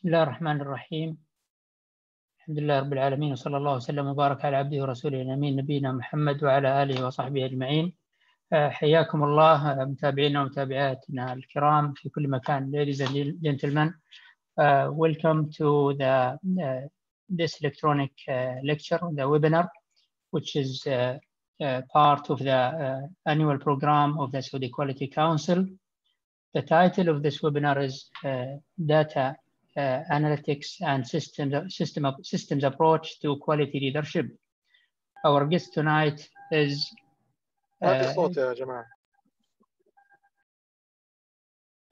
بسم الله الرحمن الرحيم الحمد لله رب العالمين وصلى الله وسلم وبارك على عبده ورسوله الامين نبينا محمد وعلى اله وصحبه اجمعين حياكم الله متابعينا ومتابعاتنا الكرام في كل مكان ladies and gentlemen uh, welcome to the uh, this electronic uh, lecture the webinar which is uh, uh, part of the uh, annual program of the Saudi Quality Council the title of this webinar is uh, data Uh, analytics and systems, system, systems approach to quality leadership. Our guest tonight is... ما في صوت يا جماعة.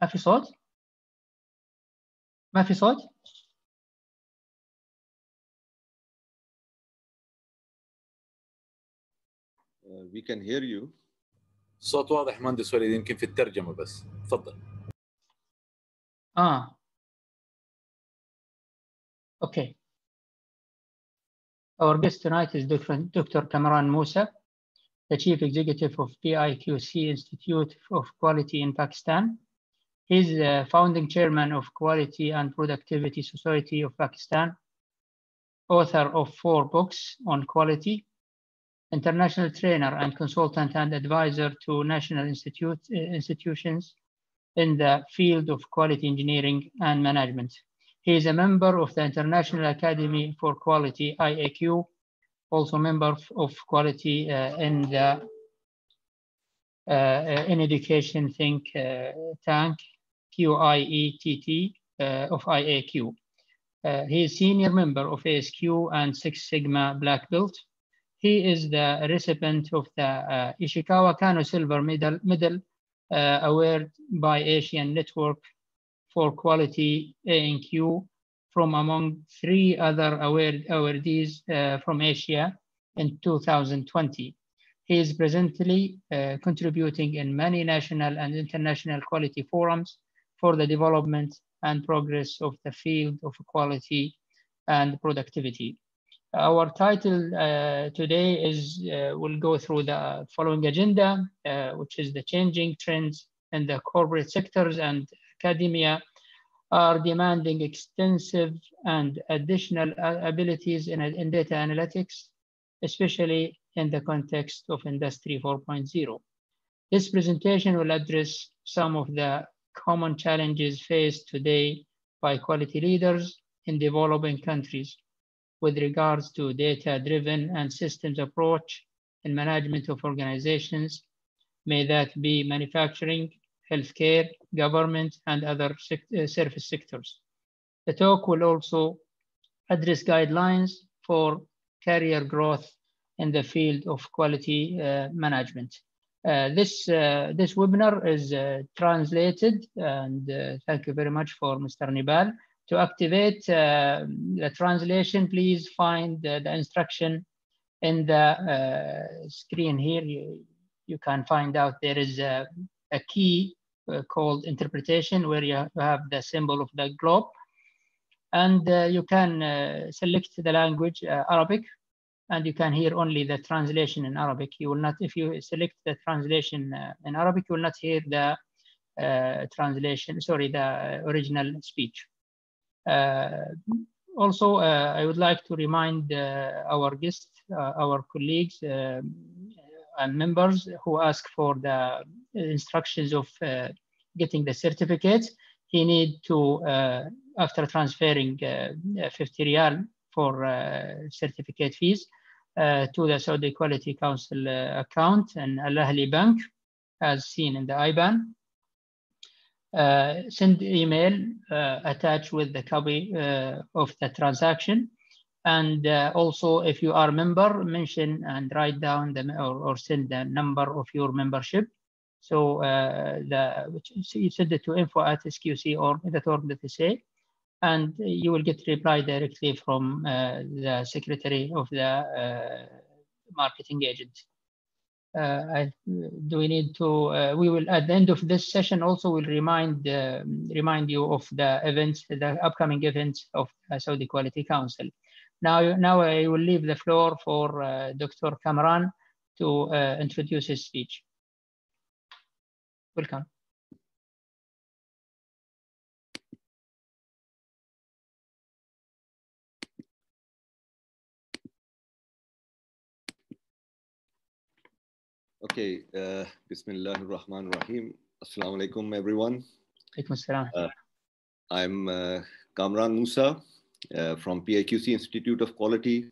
ما في صوت؟ ما في صوت؟ we can hear you. صوت واضح مهندس وليد يمكن في الترجمة بس تفضل. اه Okay. Our guest tonight is Dr. Kamran Musa, the Chief Executive of PIQC Institute of Quality in Pakistan. He's the founding chairman of Quality and Productivity Society of Pakistan, author of four books on quality, international trainer and consultant and advisor to national institute, eh, institutions in the field of quality engineering and management. He is a member of the International Academy for Quality, IAQ, also member of quality uh, in the uh, uh in education think uh, tank QIETT uh, of IAQ. Uh, he is senior member of ASQ and Six Sigma Black Belt. He is the recipient of the Ishikawa Kano Silver Medal, medal award by Asian Network for quality ANQ uh, from among three other award, awardees uh, from Asia in 2020. He is presently uh, contributing in many national and international quality forums for the development and progress of the field of quality and productivity. Our title uh, today is, uh, we'll go through the following agenda, uh, which is the changing trends in the corporate sectors and academia are demanding extensive and additional uh, abilities in, in data analytics, especially in the context of Industry 4.0. This presentation will address some of the common challenges faced today by quality leaders in developing countries with regards to data-driven and systems approach in management of organizations, may that be manufacturing, healthcare, government, and other uh, service sectors. The talk will also address guidelines for career growth in the field of quality uh, management. Uh, this, uh, this webinar is uh, translated, and thank you very much for Mr. Nibal. To activate the translation, please find the instruction in the screen here. You, you can find out there is a, a key uh, called interpretation where you have the symbol of the globe. And uh, you can uh, select the language Arabic and you can hear only the translation in Arabic. You will not, if you select the translation in Arabic, you will not hear the uh, translation, sorry, the original speech. Uh, also, uh, I would like to remind our guests, our colleagues, um, members who ask for the uh, instructions of uh, getting the certificates, he need to, uh, after transferring 50 real for certificate fees, to the Saudi Quality Council account and Al Ahli Bank, as seen in the IBAN. Uh, send email uh, attached with the copy uh, of the transaction and uh, also, if you are a member, mention and write down the or, or send the number of your membership. So uh, the so you send it to info at sqc or sqc.org.sa, and you will get reply directly from uh, the secretary of the uh, marketing agent. Uh, I, do we need to uh, we will at the end of this session also will remind uh, remind you of the events the upcoming events of saudi quality council now, now I will leave the floor for uh, Dr. Kamran to uh, introduce his speech. Welcome. Okay, uh, Bismillah ar-Rahman rahim Assalamu alaikum, everyone. Alaikum uh, I'm uh, Kamran Musa uh, from PIQC Institute of Quality.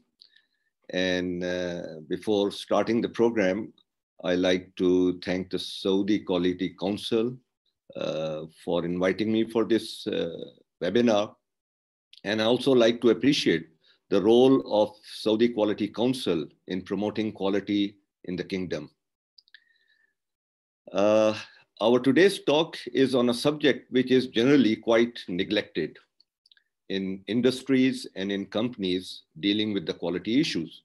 And uh, before starting the program, I like to thank the Saudi Quality Council uh, for inviting me for this uh, webinar. And I also like to appreciate the role of Saudi Quality Council in promoting quality in the kingdom. Uh, our today's talk is on a subject which is generally quite neglected in industries and in companies dealing with the quality issues.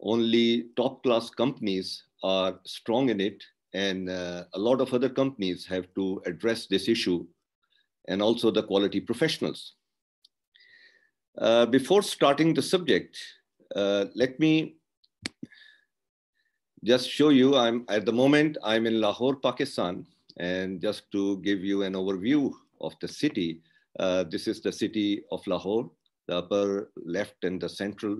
Only top class companies are strong in it, and uh, a lot of other companies have to address this issue, and also the quality professionals. Uh, before starting the subject, uh, let me just show you, I'm at the moment, I'm in Lahore, Pakistan, and just to give you an overview of the city, uh, this is the city of Lahore. The upper left and the central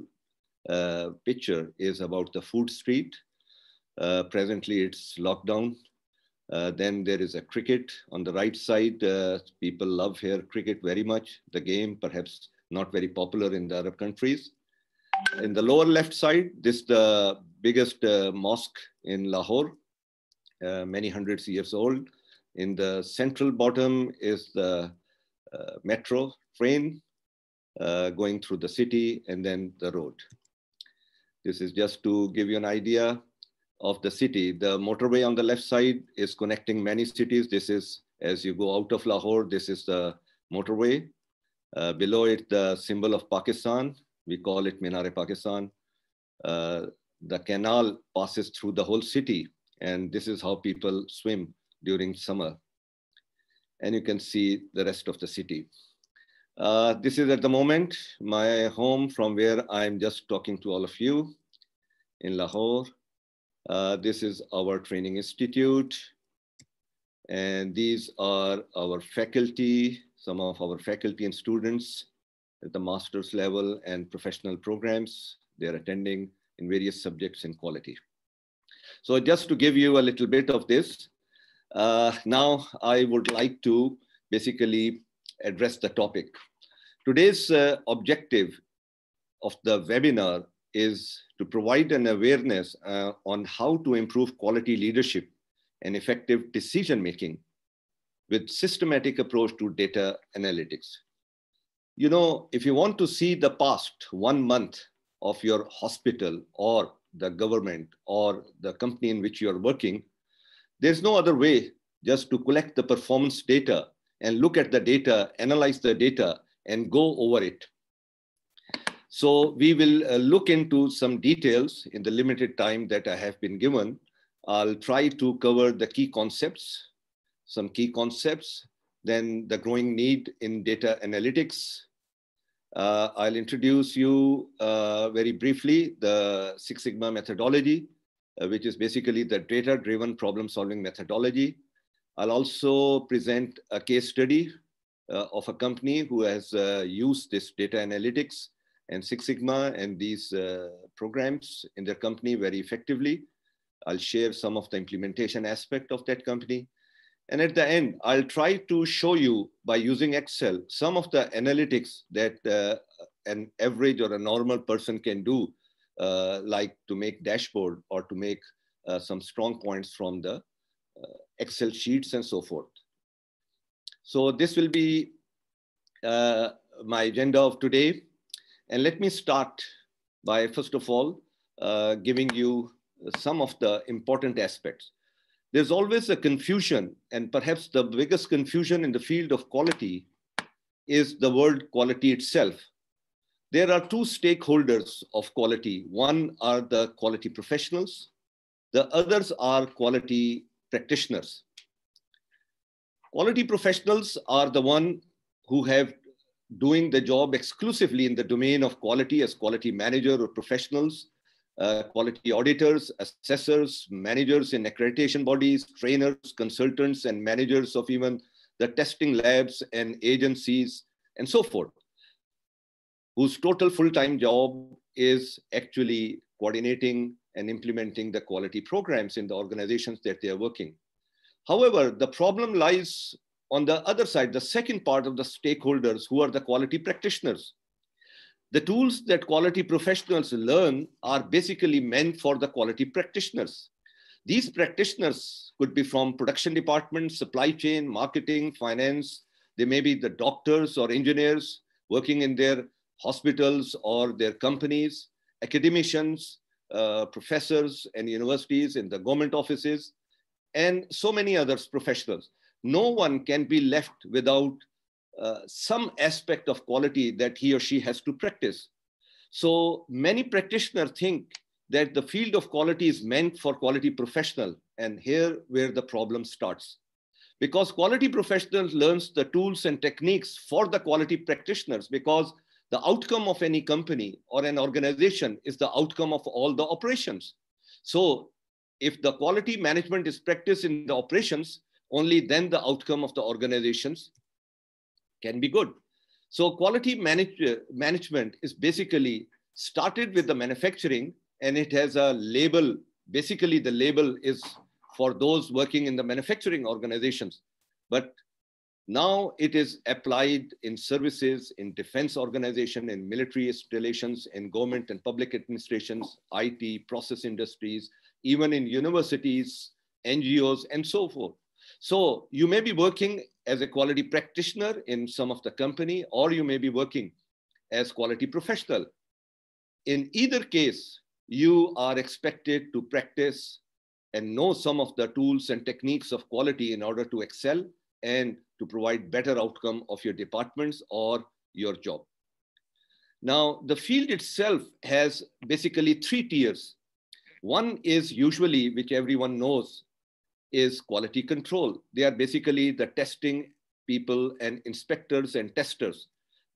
uh, picture is about the food street. Uh, presently, it's lockdown. Uh, then there is a cricket on the right side. Uh, people love here cricket very much. The game, perhaps not very popular in the Arab countries. In the lower left side, this the biggest mosque in Lahore, many hundreds years old. In the central bottom is the uh, metro train uh, going through the city and then the road. This is just to give you an idea of the city. The motorway on the left side is connecting many cities. This is, as you go out of Lahore, this is the motorway. Uh, below it, the symbol of Pakistan. We call it Minare Pakistan. Uh, the canal passes through the whole city. And this is how people swim during summer and you can see the rest of the city. Uh, this is at the moment my home from where I'm just talking to all of you in Lahore. Uh, this is our training institute. And these are our faculty, some of our faculty and students at the master's level and professional programs they're attending in various subjects and quality. So just to give you a little bit of this, uh, now I would like to basically address the topic. Today's uh, objective of the webinar is to provide an awareness uh, on how to improve quality leadership and effective decision-making with systematic approach to data analytics. You know, if you want to see the past one month of your hospital or the government or the company in which you are working, there's no other way just to collect the performance data and look at the data, analyze the data, and go over it. So we will uh, look into some details in the limited time that I have been given. I'll try to cover the key concepts, some key concepts, then the growing need in data analytics. Uh, I'll introduce you uh, very briefly the Six Sigma methodology, uh, which is basically the data-driven problem-solving methodology. I'll also present a case study uh, of a company who has uh, used this data analytics and Six Sigma and these uh, programs in their company very effectively. I'll share some of the implementation aspect of that company. And at the end, I'll try to show you by using Excel some of the analytics that uh, an average or a normal person can do uh, like to make dashboard or to make uh, some strong points from the uh, Excel sheets and so forth. So this will be my agenda of today. And let me start by, first of all, uh, giving you some of the important aspects. There's always a confusion, and perhaps the biggest confusion in the field of quality is the word quality itself. There are two stakeholders of quality. One are the quality professionals. The others are quality practitioners. Quality professionals are the one who have doing the job exclusively in the domain of quality as quality manager or professionals, uh, quality auditors, assessors, managers in accreditation bodies, trainers, consultants, and managers of even the testing labs and agencies, and so forth whose total full-time job is actually coordinating and implementing the quality programs in the organizations that they are working. However, the problem lies on the other side, the second part of the stakeholders who are the quality practitioners. The tools that quality professionals learn are basically meant for the quality practitioners. These practitioners could be from production departments, supply chain, marketing, finance. They may be the doctors or engineers working in their hospitals or their companies, academicians, uh, professors and universities in the government offices, and so many others professionals. No one can be left without uh, some aspect of quality that he or she has to practice. So many practitioners think that the field of quality is meant for quality professional, and here where the problem starts. Because quality professionals learns the tools and techniques for the quality practitioners because the outcome of any company or an organization is the outcome of all the operations. So if the quality management is practiced in the operations, only then the outcome of the organizations can be good. So quality manage management is basically started with the manufacturing and it has a label. Basically the label is for those working in the manufacturing organizations. But now it is applied in services, in defense organization, in military relations, in government and public administrations, IT, process industries, even in universities, NGOs, and so forth. So you may be working as a quality practitioner in some of the company, or you may be working as quality professional. In either case, you are expected to practice and know some of the tools and techniques of quality in order to excel and to provide better outcome of your departments or your job. Now, the field itself has basically three tiers. One is usually, which everyone knows, is quality control. They are basically the testing people and inspectors and testers.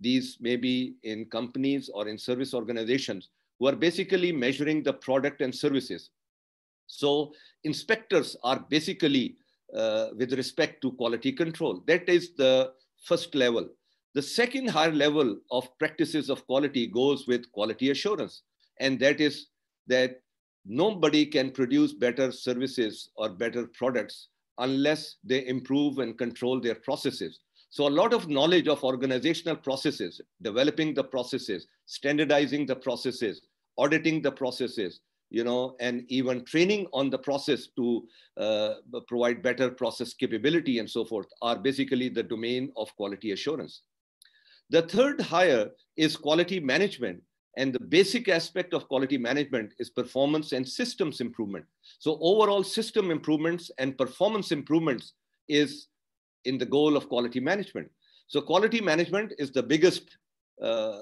These may be in companies or in service organizations who are basically measuring the product and services. So inspectors are basically uh, with respect to quality control. That is the first level. The second higher level of practices of quality goes with quality assurance, and that is that nobody can produce better services or better products unless they improve and control their processes. So, a lot of knowledge of organizational processes, developing the processes, standardizing the processes, auditing the processes, you know, and even training on the process to uh, provide better process capability and so forth are basically the domain of quality assurance. The third higher is quality management. And the basic aspect of quality management is performance and systems improvement. So overall system improvements and performance improvements is in the goal of quality management. So quality management is the biggest uh,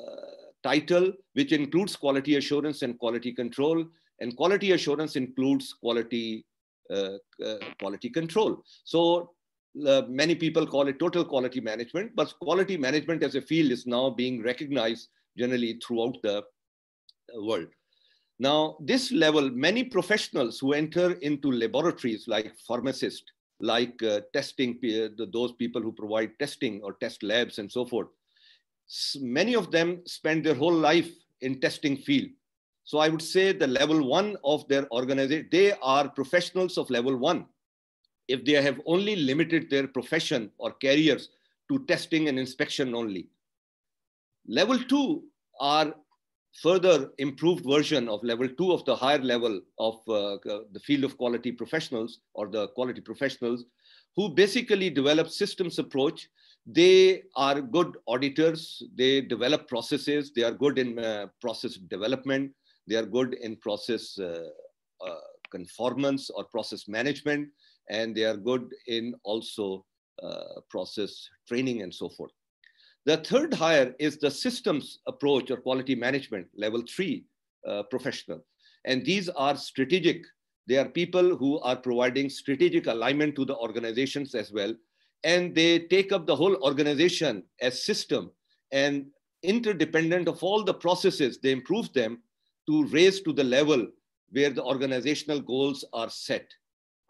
title, which includes quality assurance and quality control. And quality assurance includes quality uh, uh, quality control. So uh, many people call it total quality management, but quality management as a field is now being recognized generally throughout the uh, world. Now, this level, many professionals who enter into laboratories like pharmacists, like uh, testing, uh, those people who provide testing or test labs and so forth, many of them spend their whole life in testing field so I would say the level one of their organization, they are professionals of level one. If they have only limited their profession or careers to testing and inspection only. Level two are further improved version of level two of the higher level of uh, uh the field of quality professionals or the quality professionals who basically develop systems approach they are good auditors they develop processes they are good in uh, process development they are good in process uh, uh, conformance or process management, and they are good in also uh, process training and so forth. The third hire is the systems approach or quality management level three uh, professional. And these are strategic. They are people who are providing strategic alignment to the organizations as well. And they take up the whole organization as system and interdependent of all the processes, they improve them to raise to the level where the organizational goals are set.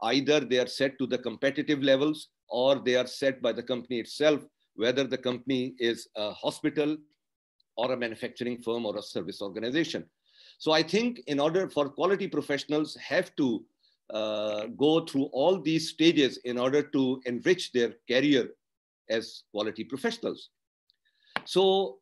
Either they are set to the competitive levels or they are set by the company itself, whether the company is a hospital or a manufacturing firm or a service organization. So I think in order for quality professionals have to uh, go through all these stages in order to enrich their career as quality professionals. So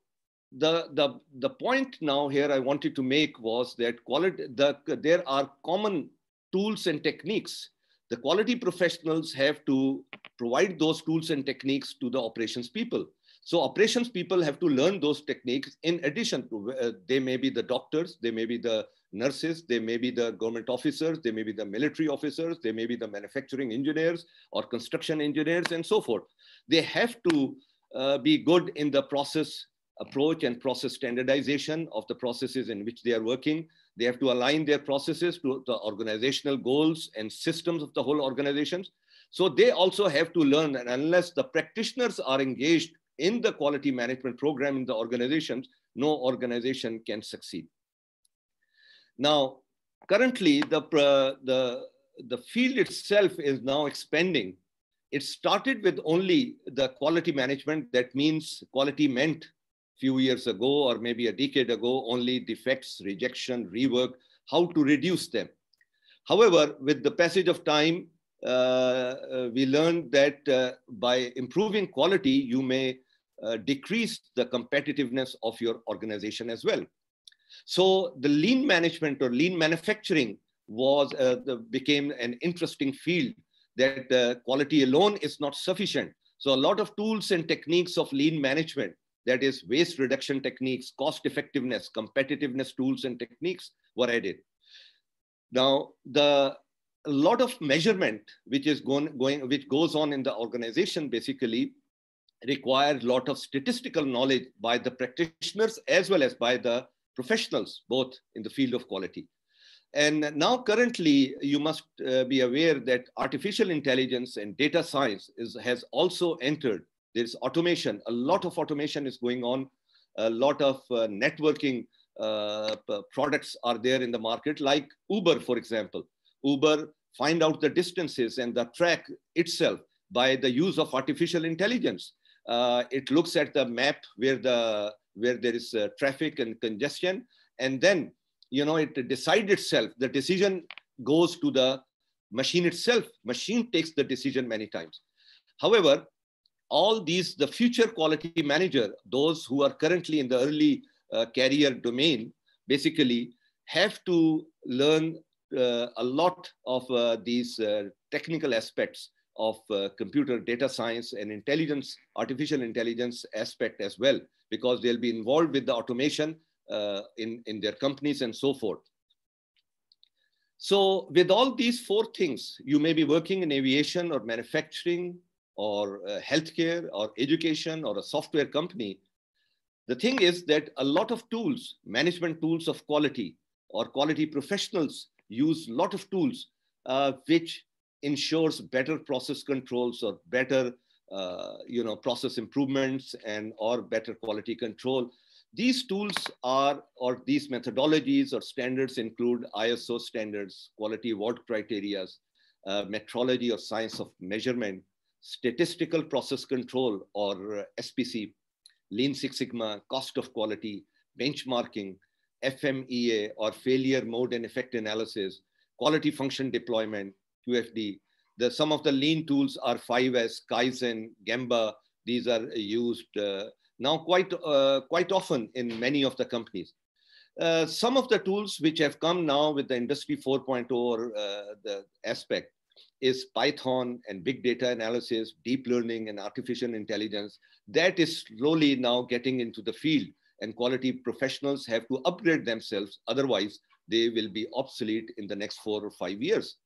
the, the, the point now here I wanted to make was that quality, the, there are common tools and techniques. The quality professionals have to provide those tools and techniques to the operations people. So operations people have to learn those techniques in addition to, uh, they may be the doctors, they may be the nurses, they may be the government officers, they may be the military officers, they may be the manufacturing engineers or construction engineers and so forth. They have to uh, be good in the process approach and process standardization of the processes in which they are working. They have to align their processes to the organizational goals and systems of the whole organizations. So they also have to learn and unless the practitioners are engaged in the quality management program in the organizations, no organization can succeed. Now, currently the, uh, the, the field itself is now expanding it started with only the quality management that means quality meant few years ago or maybe a decade ago, only defects, rejection, rework, how to reduce them. However, with the passage of time, uh, uh, we learned that uh, by improving quality, you may uh, decrease the competitiveness of your organization as well. So the lean management or lean manufacturing was uh, the, became an interesting field that uh, quality alone is not sufficient. So a lot of tools and techniques of lean management that is waste reduction techniques, cost effectiveness, competitiveness tools and techniques were added. Now, the lot of measurement which is going, going which goes on in the organization basically requires a lot of statistical knowledge by the practitioners as well as by the professionals, both in the field of quality. And now currently, you must uh, be aware that artificial intelligence and data science is, has also entered there's automation. A lot of automation is going on. A lot of uh, networking uh, products are there in the market, like Uber, for example. Uber find out the distances and the track itself by the use of artificial intelligence. Uh, it looks at the map where the where there is uh, traffic and congestion, and then you know it decides itself. The decision goes to the machine itself. Machine takes the decision many times. However, all these, the future quality manager, those who are currently in the early uh, career domain, basically have to learn uh, a lot of uh, these uh, technical aspects of uh, computer data science and intelligence, artificial intelligence aspect as well, because they'll be involved with the automation uh, in, in their companies and so forth. So with all these four things, you may be working in aviation or manufacturing, or healthcare or education or a software company. The thing is that a lot of tools, management tools of quality or quality professionals use a lot of tools uh, which ensures better process controls or better uh, you know process improvements and or better quality control these tools are or these methodologies or standards include iso standards quality award criteria uh, metrology or science of measurement statistical process control or uh, SPC, Lean Six Sigma, cost of quality, benchmarking, FMEA or failure mode and effect analysis, quality function deployment, QFD. The, some of the lean tools are 5S, Kaizen, Gemba. These are used uh, now quite, uh, quite often in many of the companies. Uh, some of the tools which have come now with the industry 4.0 uh, the aspect is Python and big data analysis, deep learning and artificial intelligence. That is slowly now getting into the field and quality professionals have to upgrade themselves. Otherwise, they will be obsolete in the next four or five years.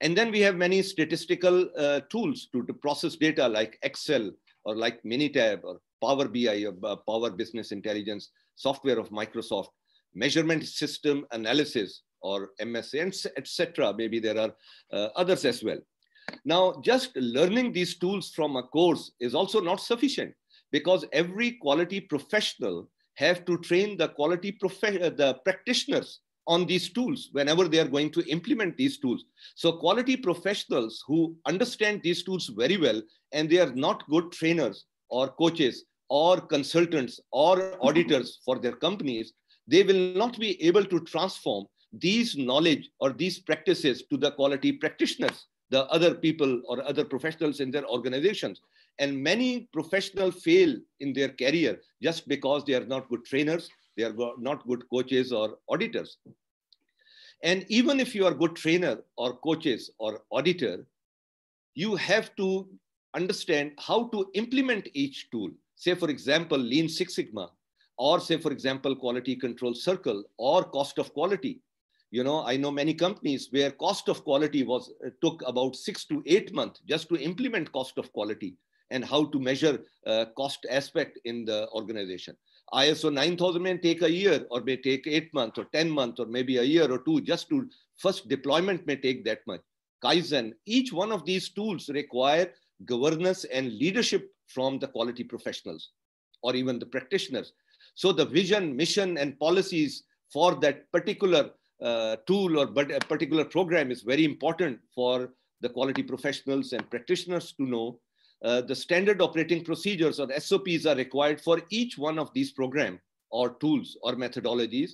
And then we have many statistical uh, tools to, to, process data like Excel or like Minitab or Power BI or uh, uh, Power Business Intelligence software of Microsoft, measurement system analysis, or MSA, etc. Maybe there are uh, others as well. Now, just learning these tools from a course is also not sufficient because every quality professional have to train the quality uh, the practitioners on these tools whenever they are going to implement these tools. So quality professionals who understand these tools very well and they are not good trainers or coaches or consultants or auditors for their companies, they will not be able to transform these knowledge or these practices to the quality practitioners, the other people or other professionals in their organizations. And many professionals fail in their career just because they are not good trainers, they are not good coaches or auditors. And even if you are good trainer or coaches or auditor, you have to understand how to implement each tool. Say, for example, Lean Six Sigma, or say, for example, quality control circle or cost of quality you know i know many companies where cost of quality was uh, took about 6 to 8 months just to implement cost of quality and how to measure uh, cost aspect in the organization iso 9000 may take a year or may take 8 months or 10 months or maybe a year or two just to first deployment may take that much kaizen each one of these tools require governance and leadership from the quality professionals or even the practitioners so the vision mission and policies for that particular uh, tool or but a uh, particular program is very important for the quality professionals and practitioners to know. Uh, the standard operating procedures or SOPs are required for each one of these programs or tools or methodologies.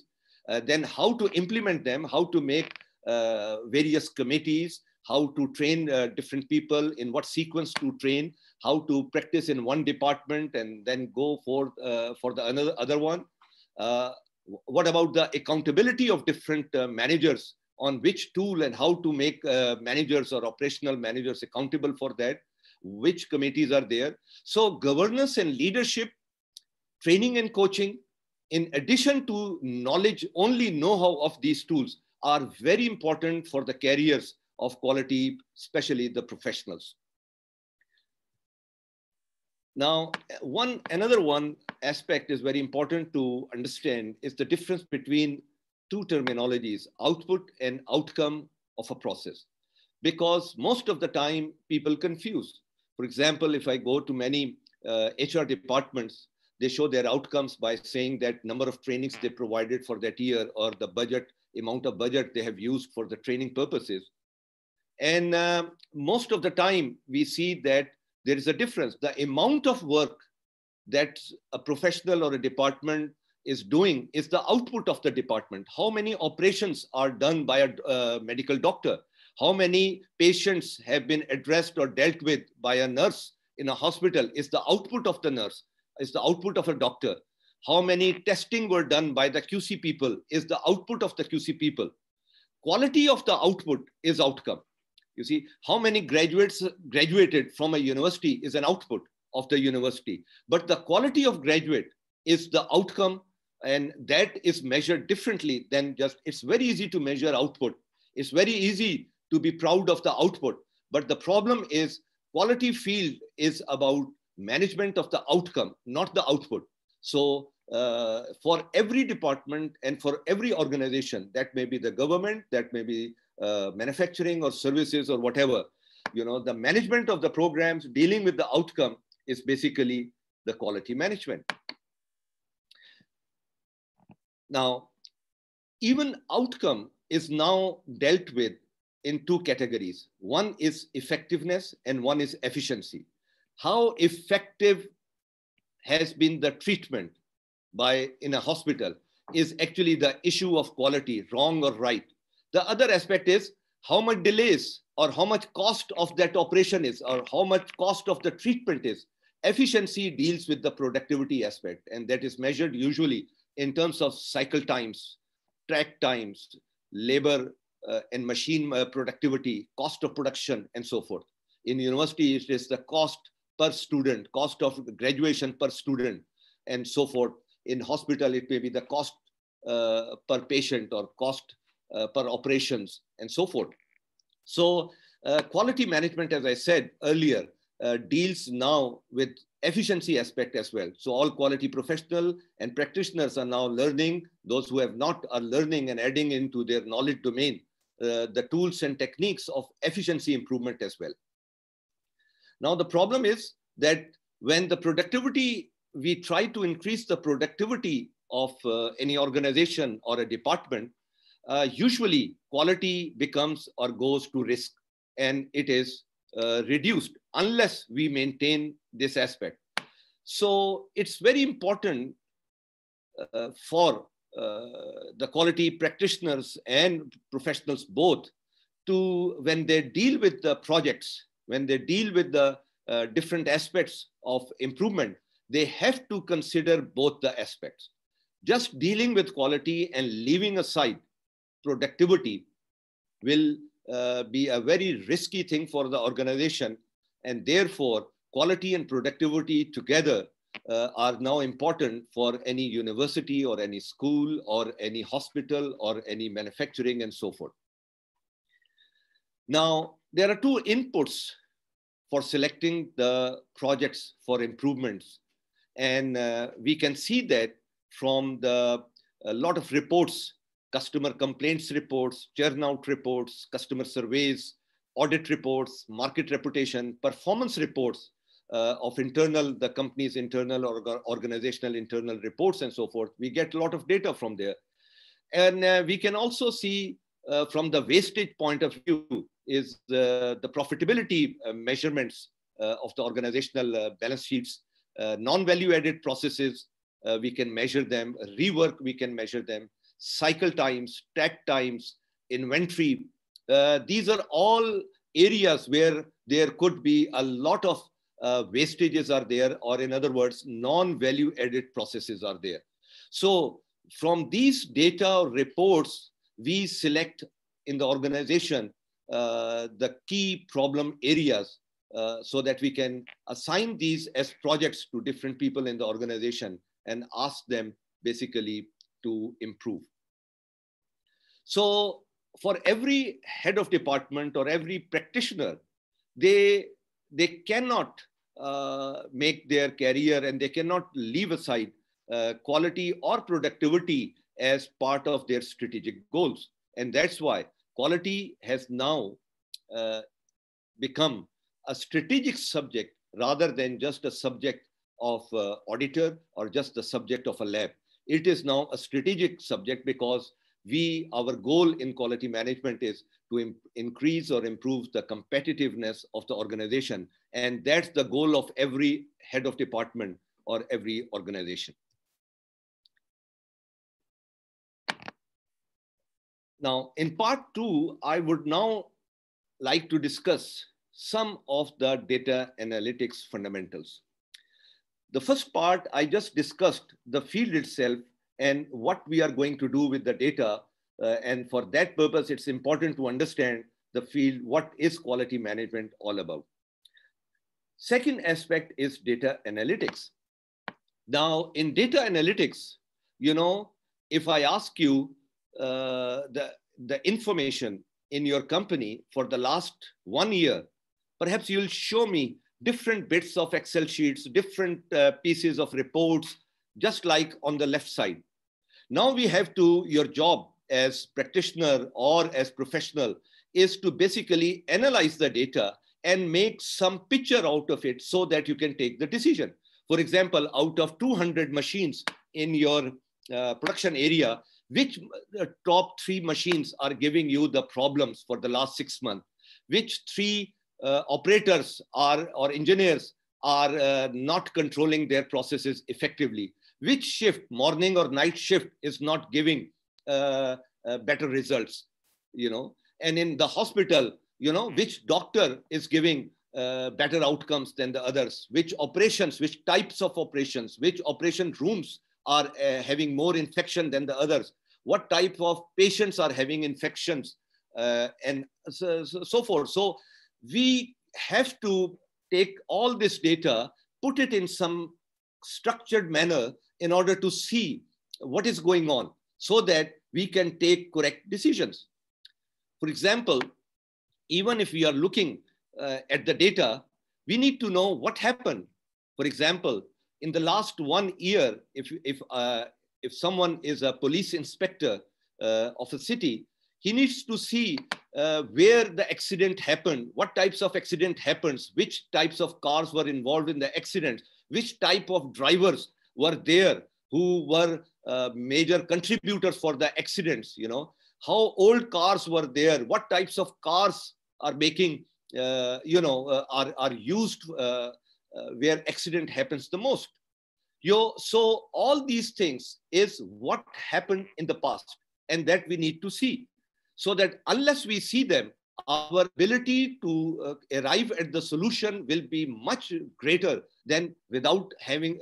Uh, then how to implement them, how to make uh, various committees, how to train different people, in what sequence to train, how to practice in one department and then go for, for the another, other one. Uh, what about the accountability of different uh, managers on which tool and how to make uh, managers or operational managers accountable for that which committees are there so governance and leadership training and coaching in addition to knowledge only know-how of these tools are very important for the carriers of quality especially the professionals now one another one aspect is very important to understand is the difference between two terminologies, output and outcome of a process. Because most of the time people confuse. For example, if I go to many uh, HR departments, they show their outcomes by saying that number of trainings they provided for that year or the budget, amount of budget they have used for the training purposes. And uh, most of the time we see that there is a difference. The amount of work that a professional or a department is doing is the output of the department. How many operations are done by a uh, medical doctor? How many patients have been addressed or dealt with by a nurse in a hospital is the output of the nurse, is the output of a doctor. How many testing were done by the QC people is the output of the QC people. Quality of the output is outcome. You see, how many graduates graduated from a university is an output of the university. But the quality of graduate is the outcome, and that is measured differently than just it's very easy to measure output. It's very easy to be proud of the output. But the problem is quality field is about management of the outcome, not the output. So uh, for every department and for every organization, that may be the government, that may be uh, manufacturing or services or whatever, you know, the management of the programs, dealing with the outcome is basically the quality management. Now, even outcome is now dealt with in two categories. One is effectiveness and one is efficiency. How effective has been the treatment by in a hospital is actually the issue of quality, wrong or right. The other aspect is how much delays or how much cost of that operation is or how much cost of the treatment is. Efficiency deals with the productivity aspect, and that is measured usually in terms of cycle times, track times, labor uh, and machine uh, productivity, cost of production, and so forth. In university, it is the cost per student, cost of graduation per student, and so forth. In hospital, it may be the cost uh, per patient or cost uh, per operations, and so forth. So, uh, quality management, as I said earlier, uh, deals now with efficiency aspect as well. So all quality professional and practitioners are now learning. Those who have not are learning and adding into their knowledge domain uh, the tools and techniques of efficiency improvement as well. Now the problem is that when the productivity, we try to increase the productivity of uh, any organization or a department, uh, usually quality becomes or goes to risk and it is uh, reduced unless we maintain this aspect. So it's very important uh, for uh, the quality practitioners and professionals both to, when they deal with the projects, when they deal with the uh, different aspects of improvement, they have to consider both the aspects. Just dealing with quality and leaving aside productivity will uh, be a very risky thing for the organization. And therefore, quality and productivity together uh, are now important for any university or any school or any hospital or any manufacturing and so forth. Now, there are two inputs for selecting the projects for improvements. And uh, we can see that from the a lot of reports customer complaints reports, churn out reports, customer surveys, audit reports, market reputation, performance reports uh, of internal, the company's internal or organizational internal reports and so forth. We get a lot of data from there. And uh, we can also see uh, from the wastage point of view is uh, the profitability uh, measurements uh, of the organizational balance sheets, non-value added processes, we can measure them, rework, we can measure them cycle times, track times, inventory. Uh, these are all areas where there could be a lot of uh, wastages are there, or in other words, non-value added processes are there. So from these data reports, we select in the organization uh, the key problem areas uh, so that we can assign these as projects to different people in the organization and ask them basically to improve. So for every head of department or every practitioner, they, they cannot uh, make their career and they cannot leave aside uh, quality or productivity as part of their strategic goals. And that's why quality has now uh, become a strategic subject rather than just a subject of uh, auditor or just the subject of a lab. It is now a strategic subject because we, our goal in quality management is to increase or improve the competitiveness of the organization. And that's the goal of every head of department or every organization. Now, in part two, I would now like to discuss some of the data analytics fundamentals. The first part I just discussed the field itself and what we are going to do with the data. Uh, and for that purpose, it's important to understand the field, what is quality management all about. Second aspect is data analytics. Now, in data analytics, you know, if I ask you uh, the, the information in your company for the last one year, perhaps you'll show me different bits of Excel sheets, different uh, pieces of reports, just like on the left side. Now we have to, your job as practitioner or as professional is to basically analyze the data and make some picture out of it so that you can take the decision. For example, out of 200 machines in your uh, production area, which uh, top three machines are giving you the problems for the last six months? Which three uh, operators are or engineers are uh, not controlling their processes effectively? which shift, morning or night shift, is not giving uh, uh, better results, you know. And in the hospital, you know, hmm. which doctor is giving uh, better outcomes than the others, which operations, which types of operations, which operation rooms are uh, having more infection than the others, what type of patients are having infections, uh, and so, so, so forth. So we have to take all this data, put it in some structured manner in order to see what is going on so that we can take correct decisions. For example, even if we are looking uh, at the data, we need to know what happened. For example, in the last one year, if, if, uh, if someone is a police inspector uh, of a city, he needs to see uh, where the accident happened, what types of accident happens, which types of cars were involved in the accident, which type of drivers were there who were uh, major contributors for the accidents you know how old cars were there what types of cars are making uh, you know uh, are, are used uh, uh, where accident happens the most Yo, so all these things is what happened in the past and that we need to see so that unless we see them our ability to uh, arrive at the solution will be much greater than without having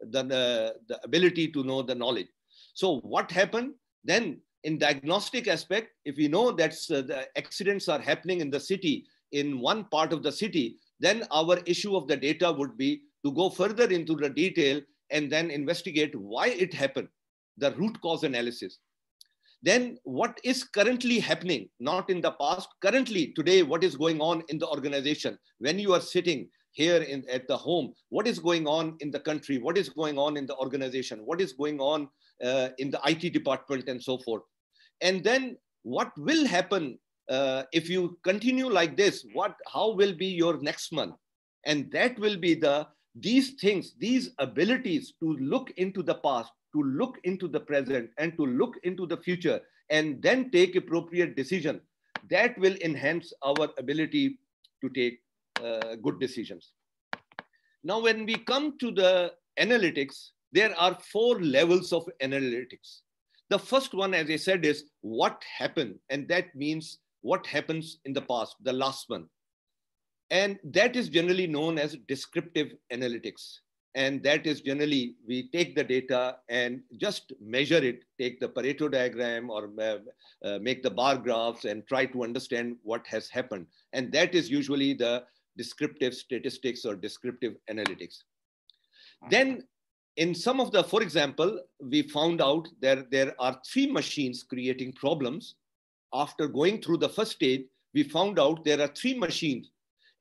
the, the, the ability to know the knowledge. So what happened? Then in diagnostic aspect, if we know that uh, the accidents are happening in the city, in one part of the city, then our issue of the data would be to go further into the detail and then investigate why it happened, the root cause analysis. Then what is currently happening, not in the past, currently today, what is going on in the organization? When you are sitting, here in, at the home, what is going on in the country, what is going on in the organization, what is going on uh, in the IT department and so forth. And then what will happen uh, if you continue like this, what, how will be your next month? And that will be the, these things, these abilities to look into the past, to look into the present and to look into the future and then take appropriate decision that will enhance our ability to take uh, good decisions. Now, when we come to the analytics, there are four levels of analytics. The first one, as I said, is what happened, and that means what happens in the past, the last one. And that is generally known as descriptive analytics. And that is generally, we take the data and just measure it, take the Pareto diagram or uh, uh make the bar graphs and try to understand what has happened. And that is usually the descriptive statistics or descriptive analytics. Mm-hmm. Then in some of the, for example, we found out there, there are three machines creating problems. After going through the first stage, we found out there are three machines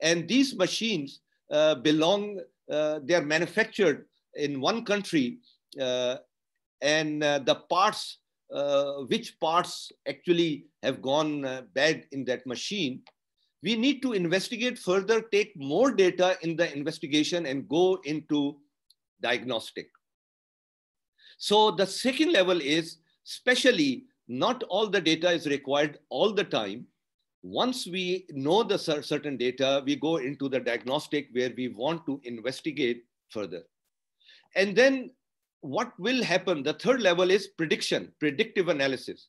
and these machines uh, belong, uh, they're manufactured in one country uh, and uh, the parts, uh, which parts actually have gone uh, bad in that machine we need to investigate further, take more data in the investigation and go into diagnostic. So the second level is, specially, not all the data is required all the time. Once we know the certain data, we go into the diagnostic where we want to investigate further. And then what will happen, the third level is prediction, predictive analysis.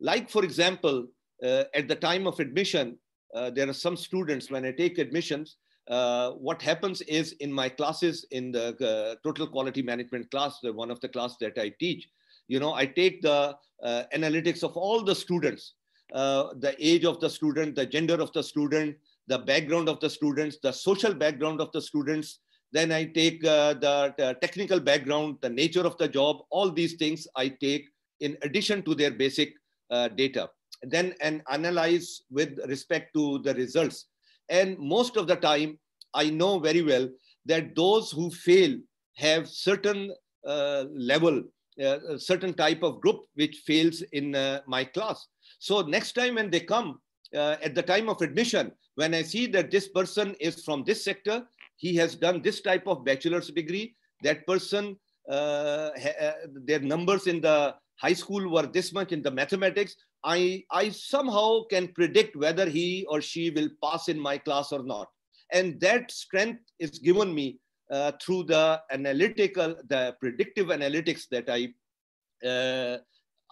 Like for example, uh, at the time of admission, uh, there are some students, when I take admissions, uh, what happens is in my classes, in the uh, total quality management class, the one of the class that I teach, you know, I take the uh, analytics of all the students, uh, the age of the student, the gender of the student, the background of the students, the social background of the students, then I take uh, the, the, technical background, the nature of the job, all these things I take in addition to their basic uh, data then and analyze with respect to the results. And most of the time, I know very well that those who fail have certain uh, level, uh, certain type of group which fails in uh, my class. So next time when they come, uh, at the time of admission, when I see that this person is from this sector, he has done this type of bachelor's degree, that person, uh, uh, their numbers in the high school were this much in the mathematics. I, I somehow can predict whether he or she will pass in my class or not. And that strength is given me uh, through the analytical, the predictive analytics that I, uh,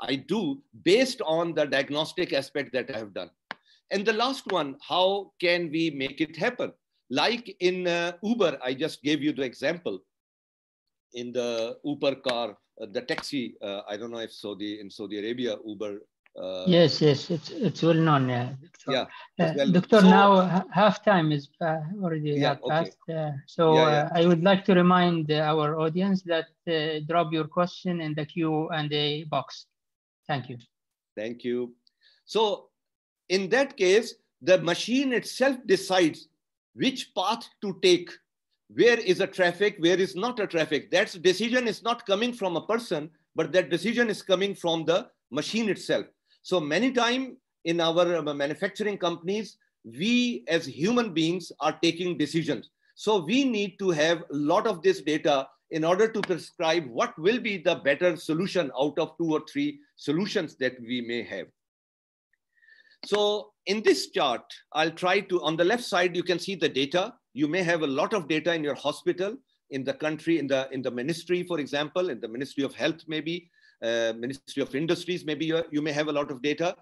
I do based on the diagnostic aspect that I have done. And the last one, how can we make it happen? Like in uh, Uber, I just gave you the example in the Uber car, uh, the taxi. Uh, I don't know if Saudi in Saudi Arabia, Uber uh, yes, yes, it's, it's well known. Yeah, Doctor. Yeah, uh, well Doctor, so, now half time is uh, already yeah, passed. Okay. Uh, so yeah, I would like to remind our audience that drop your question in the Q and A box. Thank you. Thank you. So in that case, the machine itself decides which path to take where is a traffic where is not a traffic that decision is not coming from a person but that decision is coming from the machine itself so many time in our uh, manufacturing companies, we as human beings are taking decisions. So we need to have a lot of this data in order to prescribe what will be the better solution out of two or three solutions that we may have. So in this chart, I'll try to, on the left side, you can see the data. You may have a lot of data in your hospital, in the country, in the, in the ministry, for example, in the Ministry of Health maybe, uh, Ministry of Industries, maybe you, may have a lot of data.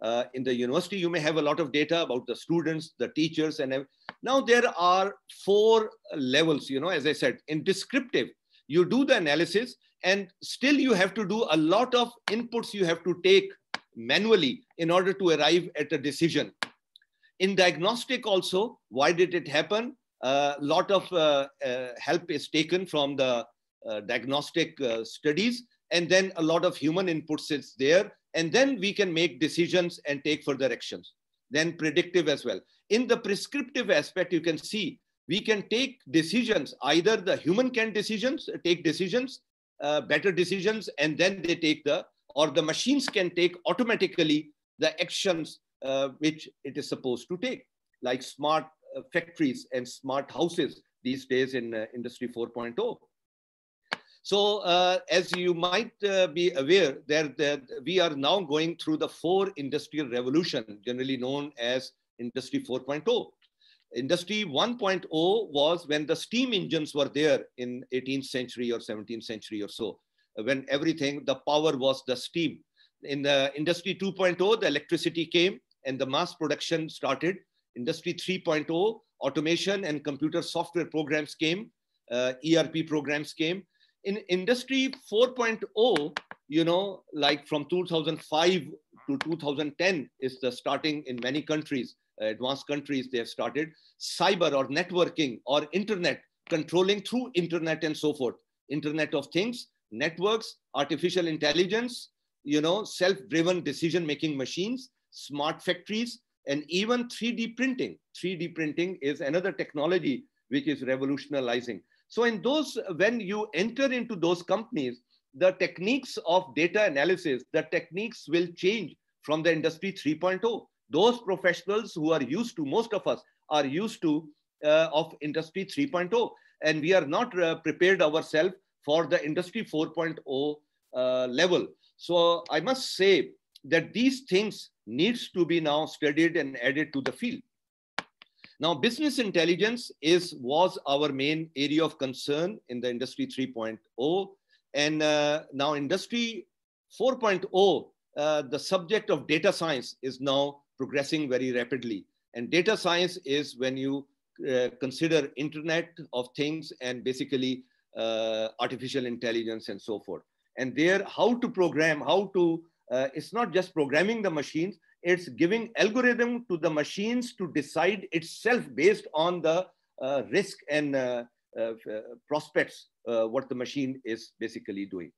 Uh, in the university, you may have a lot of data about the students, the teachers, and now there are four levels, you know, as I said, in descriptive, you do the analysis and still you have to do a lot of inputs you have to take manually in order to arrive at a decision. In diagnostic also, why did it happen? A uh, lot of uh, uh, help is taken from the uh, diagnostic studies and then a lot of human inputs is there and then we can make decisions and take further actions then predictive as well in the prescriptive aspect you can see we can take decisions either the human can decisions uh, take decisions uh, better decisions and then they take the or the machines can take automatically the actions uh, which it is supposed to take like smart uh, factories and smart houses these days in uh, industry 4.0 so uh, as you might uh, be aware, that, that we are now going through the four industrial revolution, generally known as Industry 4.0. Industry 1.0 was when the steam engines were there in 18th century or 17th century or so, when everything, the power was the steam. In the Industry 2.0, the electricity came and the mass production started. Industry 3.0, automation and computer software programs came, uh, ERP programs came in industry 4.0 you know like from 2005 to 2010 is the starting in many countries uh, advanced countries they have started cyber or networking or internet controlling through internet and so forth internet of things networks artificial intelligence you know self-driven decision making machines smart factories and even 3d printing 3d printing is another technology which is revolutionizing so in those, when you enter into those companies, the techniques of data analysis, the techniques will change from the industry 3.0. Those professionals who are used to, most of us are used to uh, of industry 3.0, and we are not uh, prepared ourselves for the industry 4.0 uh, level. So I must say that these things needs to be now studied and added to the field. Now, business intelligence is was our main area of concern in the industry 3.0. And uh, now industry 4.0, uh, the subject of data science is now progressing very rapidly. And data science is when you uh, consider internet of things and basically uh, artificial intelligence and so forth. And there, how to program, how to, uh, it's not just programming the machines, it's giving algorithm to the machines to decide itself based on the uh, risk and uh, uh, prospects uh, what the machine is basically doing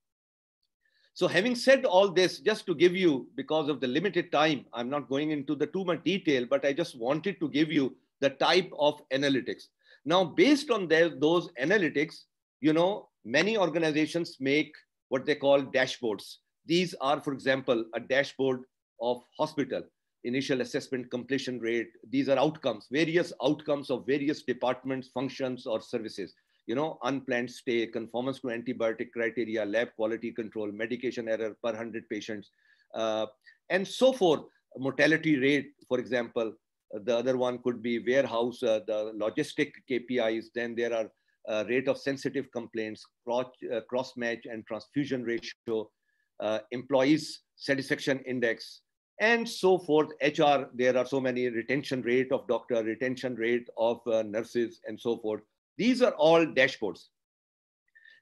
so having said all this just to give you because of the limited time i'm not going into the too much detail but i just wanted to give you the type of analytics now based on those analytics you know many organizations make what they call dashboards these are for example a dashboard of hospital, initial assessment completion rate. These are outcomes, various outcomes of various departments, functions, or services. You know, unplanned stay, conformance to antibiotic criteria, lab quality control, medication error per 100 patients, uh, and so forth. Mortality rate, for example, the other one could be warehouse, uh, the logistic KPIs. Then there are uh, rate of sensitive complaints, cross, uh, cross match and transfusion ratio, uh, employees satisfaction index, and so forth. HR, there are so many retention rate of doctor, retention rate of uh, nurses, and so forth. These are all dashboards.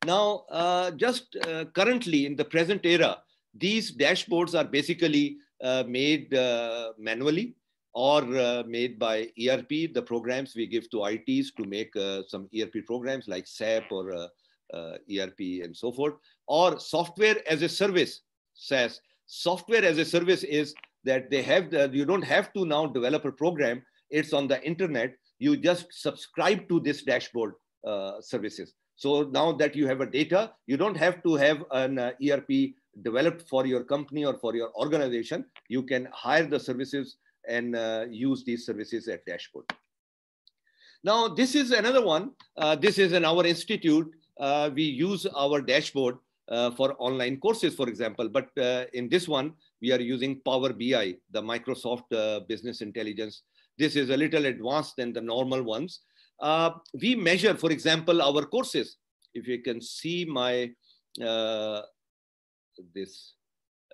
Now, uh, just uh, currently in the present era, these dashboards are basically uh, made uh, manually or uh, made by ERP, the programs we give to ITs to make some ERP programs like SAP or ERP and so forth, or software as a service, SaaS software as a service is that they have the, uh, you don't have to now develop a program it's on the internet you just subscribe to this dashboard uh, services so now that you have a data you don't have to have an uh, erp developed for your company or for your organization you can hire the services and uh, use these services at dashboard now this is another one uh, this is in our institute uh, we use our dashboard uh, for online courses, for example. But uh, in this one, we are using Power BI, the Microsoft uh, Business Intelligence. This is a little advanced than the normal ones. Uh, we measure, for example, our courses. If you can see my, uh, this,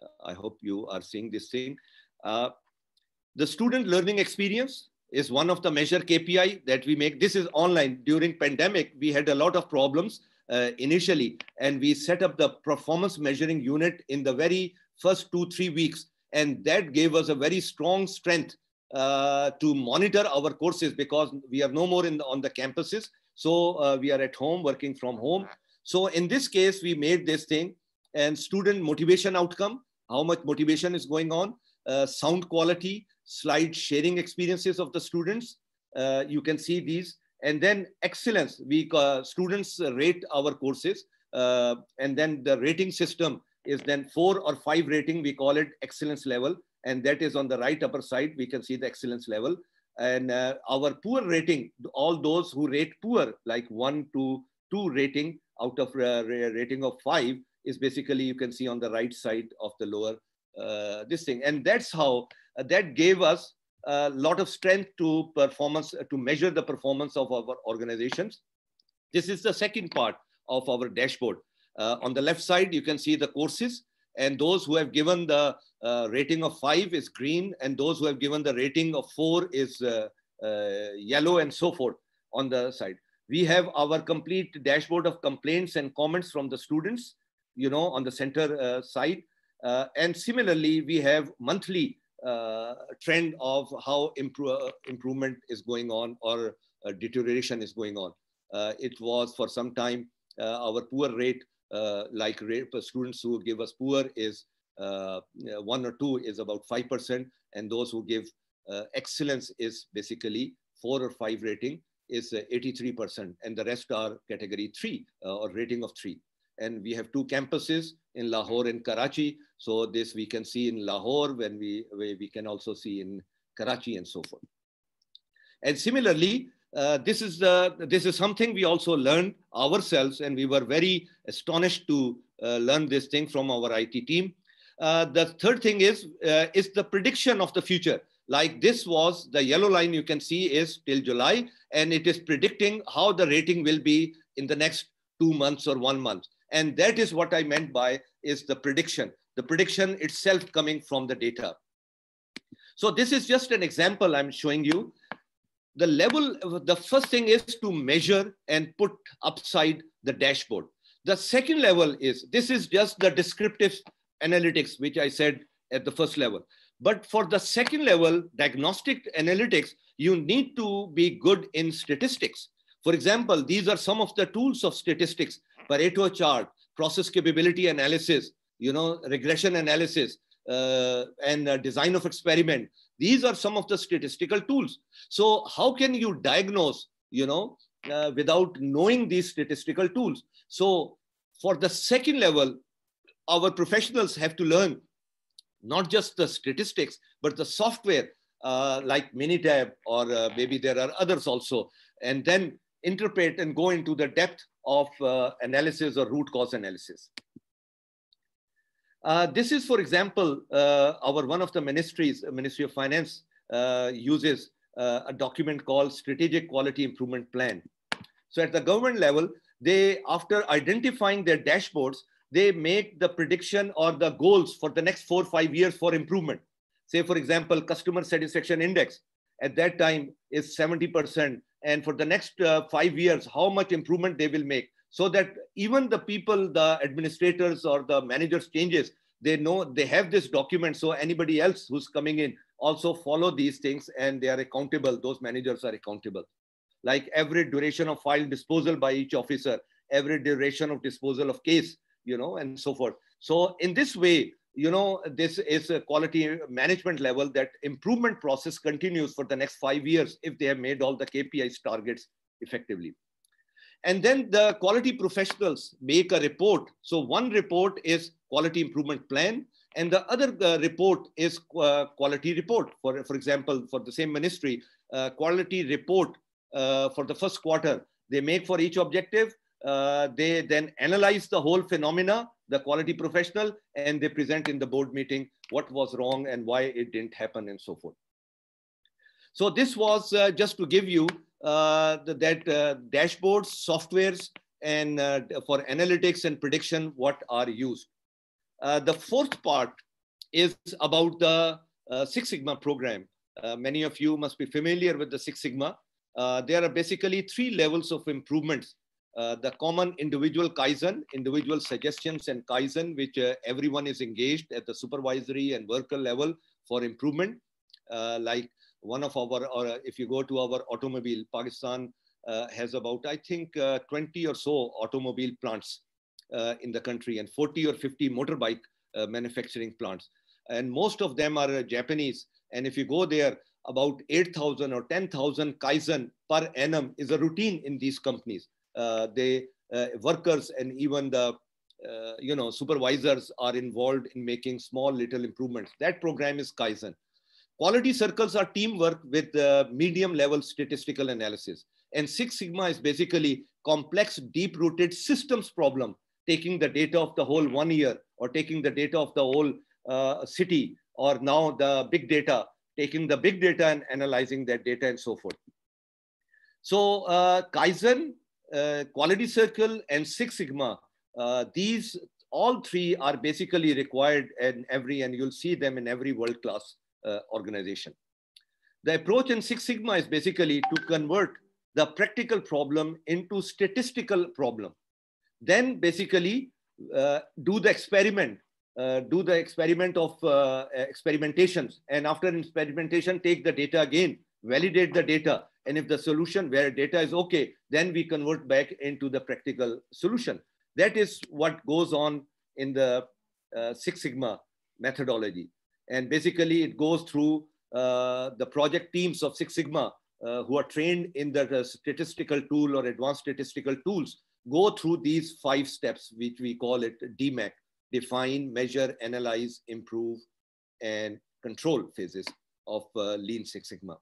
uh, I hope you are seeing this thing. the student learning experience is one of the measure KPI that we make. This is online. During pandemic, we had a lot of problems uh, initially, and we set up the performance measuring unit in the very first two, three weeks. And that gave us a very strong strength uh, to monitor our courses because we are no more in the, on the campuses. So uh, we are at home, working from home. So in this case, we made this thing and student motivation outcome, how much motivation is going on, uh, sound quality, slide sharing experiences of the students. Uh, you can see these and then excellence, we uh, students rate our courses uh, and then the rating system is then four or five rating, we call it excellence level. And that is on the right upper side, we can see the excellence level. And uh, our poor rating, all those who rate poor, like one to two rating out of uh, a rating of five is basically you can see on the right side of the lower uh, this thing. And that's how uh, that gave us a lot of strength to performance, to measure the performance of our organizations. This is the second part of our dashboard. Uh, on the left side, you can see the courses and those who have given the uh, rating of five is green and those who have given the rating of four is uh, uh yellow and so forth on the side. We have our complete dashboard of complaints and comments from the students, you know, on the center uh, side. Uh, and similarly, we have monthly uh, trend of how uh, improvement is going on or uh, deterioration is going on. Uh, it was for some time uh, our poor rate, like rate students who give us poor is one or two is about 5%, and those who give excellence is basically four or five rating is 83%, and the rest are category three or rating of three and we have two campuses in Lahore and Karachi. So this we can see in Lahore when we, we can also see in Karachi and so forth. And similarly, uh, this, is, uh, this is something we also learned ourselves and we were very astonished to uh, learn this thing from our IT team. Uh, the third thing is, uh, is the prediction of the future. Like this was the yellow line you can see is till July and it is predicting how the rating will be in the next two months or one month. And that is what I meant by is the prediction, the prediction itself coming from the data. So this is just an example I'm showing you. The level, the first thing is to measure and put upside the dashboard. The second level is, this is just the descriptive analytics, which I said at the first level. But for the second level, diagnostic analytics, you need to be good in statistics. For example, these are some of the tools of statistics Pareto chart, process capability analysis, you know, regression analysis, uh, and uh, design of experiment. These are some of the statistical tools. So how can you diagnose, you know, uh, without knowing these statistical tools? So for the second level, our professionals have to learn not just the statistics, but the software uh, like Minitab or uh, maybe there are others also. And then interpret and go into the depth of uh, analysis or root cause analysis. Uh, this is, for example, uh, our one of the ministries, uh, Ministry of Finance, uh, uses uh, a document called Strategic Quality Improvement Plan. So at the government level, they, after identifying their dashboards, they make the prediction or the goals for the next four, five years for improvement. Say, for example, customer satisfaction index at that time is 70%, and for the next uh, five years, how much improvement they will make so that even the people, the administrators or the managers changes, they know they have this document. So anybody else who's coming in also follow these things and they are accountable. Those managers are accountable. Like every duration of file disposal by each officer, every duration of disposal of case, you know, and so forth. So in this way, you know, this is a quality management level that improvement process continues for the next five years if they have made all the KPIs targets effectively. And then the quality professionals make a report. So one report is quality improvement plan and the other uh, report is uh, quality report. For, for example, for the same ministry, uh, quality report uh, for the first quarter, they make for each objective. Uh, they then analyze the whole phenomena the quality professional and they present in the board meeting what was wrong and why it didn't happen and so forth. So this was uh, just to give you uh, the, that uh, dashboards, softwares, and uh, for analytics and prediction, what are used. Uh, the fourth part is about the uh, Six Sigma program. many of you must be familiar with the Six Sigma. there are basically three levels of improvements uh, the common individual Kaizen, individual suggestions and Kaizen, which uh, everyone is engaged at the supervisory and worker level for improvement. Uh, like one of our, or uh, if you go to our automobile, Pakistan uh, has about, I think, 20 or so automobile plants in the country and 40 or 50 motorbike manufacturing plants. And most of them are Japanese. And if you go there, about 8,000 or 10,000 Kaizen per annum is a routine in these companies. Uh, they uh, workers and even the uh, you know supervisors are involved in making small little improvements. That program is Kaizen. Quality circles are teamwork with medium level statistical analysis. And Six Sigma is basically complex, deep rooted systems problem, taking the data of the whole one year or taking the data of the whole uh, city or now the big data, taking the big data and analyzing that data and so forth. So uh, Kaizen uh, quality circle and Six Sigma, uh, these all three are basically required in every, and you'll see them in every world-class uh, organization. The approach in Six Sigma is basically to convert the practical problem into statistical problem. Then basically uh, do the experiment, uh, do the experiment of uh, experimentations. And after experimentation, take the data again, validate the data, and if the solution where data is okay, then we convert back into the practical solution. That is what goes on in the uh, Six Sigma methodology. And basically it goes through uh, the project teams of Six Sigma uh, who are trained in the statistical tool or advanced statistical tools go through these five steps, which we call it DMAC, define, measure, analyze, improve, and control phases of uh, Lean Six Sigma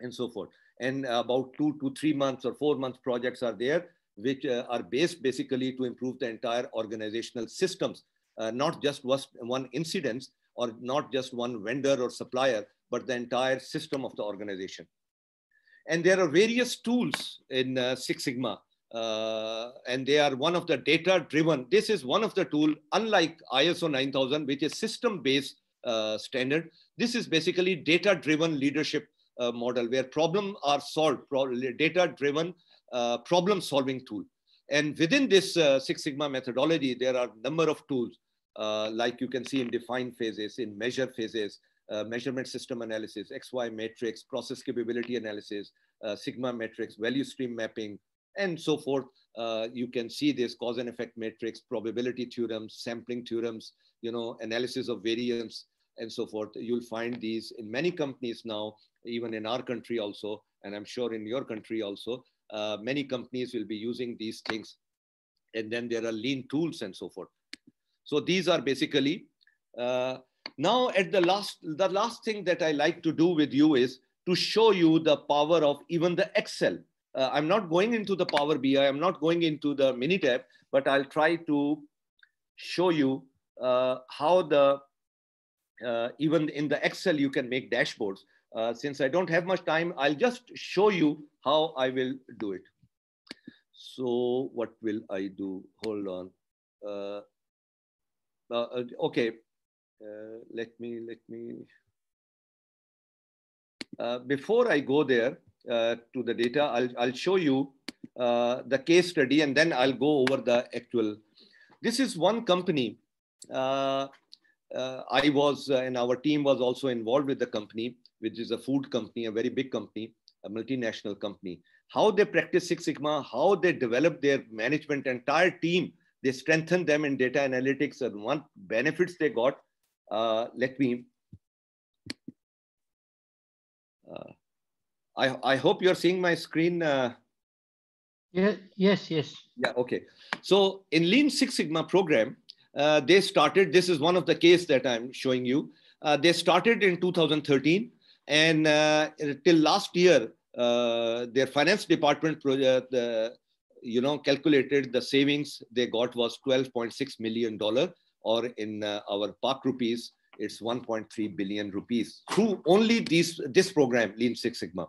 and so forth and about two to three months or four months projects are there, which uh, are based basically to improve the entire organizational systems, uh, not just one incident or not just one vendor or supplier, but the entire system of the organization. And there are various tools in uh, Six Sigma uh, and they are one of the data driven. This is one of the tool, unlike ISO 9000, which is system based uh, standard. This is basically data driven leadership uh, model where problem are solved, pro data driven uh, problem solving tool. And within this uh, Six Sigma methodology, there are number of tools uh, like you can see in define phases, in measure phases, uh, measurement system analysis, XY matrix, process capability analysis, Sigma matrix, value stream mapping, and so forth. you can see this cause and effect matrix, probability theorems, sampling theorems, you know, analysis of variance, and so forth. You'll find these in many companies now, even in our country also, and I'm sure in your country also, uh, many companies will be using these things. And then there are lean tools and so forth. So these are basically, uh, now at the last, the last thing that I like to do with you is to show you the power of even the Excel. Uh, I'm not going into the Power BI, I'm not going into the Minitab, but I'll try to show you uh, how the uh, even in the Excel, you can make dashboards. Uh, since I don't have much time, I'll just show you how I will do it. So what will I do? Hold on. Uh, okay, let me, let me. Uh, before I go there uh, to the data, I'll, I'll show you uh, the case study and then I'll go over the actual. This is one company uh, I was uh, and our team was also involved with the company, which is a food company, a very big company, a multinational company. How they practice Six Sigma, how they develop their management entire team, they strengthen them in data analytics. And one benefits they got, uh, let me. Uh, I I hope you're seeing my screen. Uh, yeah, yes, yes. Yeah, okay. So in Lean Six Sigma program, uh, they started, this is one of the case that I'm showing you. Uh, they started in 2013 and uh, till last year, uh, their finance department, uh, the, you know, calculated the savings they got was $12.6 million or in uh, our park rupees, it's 1.3 billion rupees through only these, this program, Lean Six Sigma.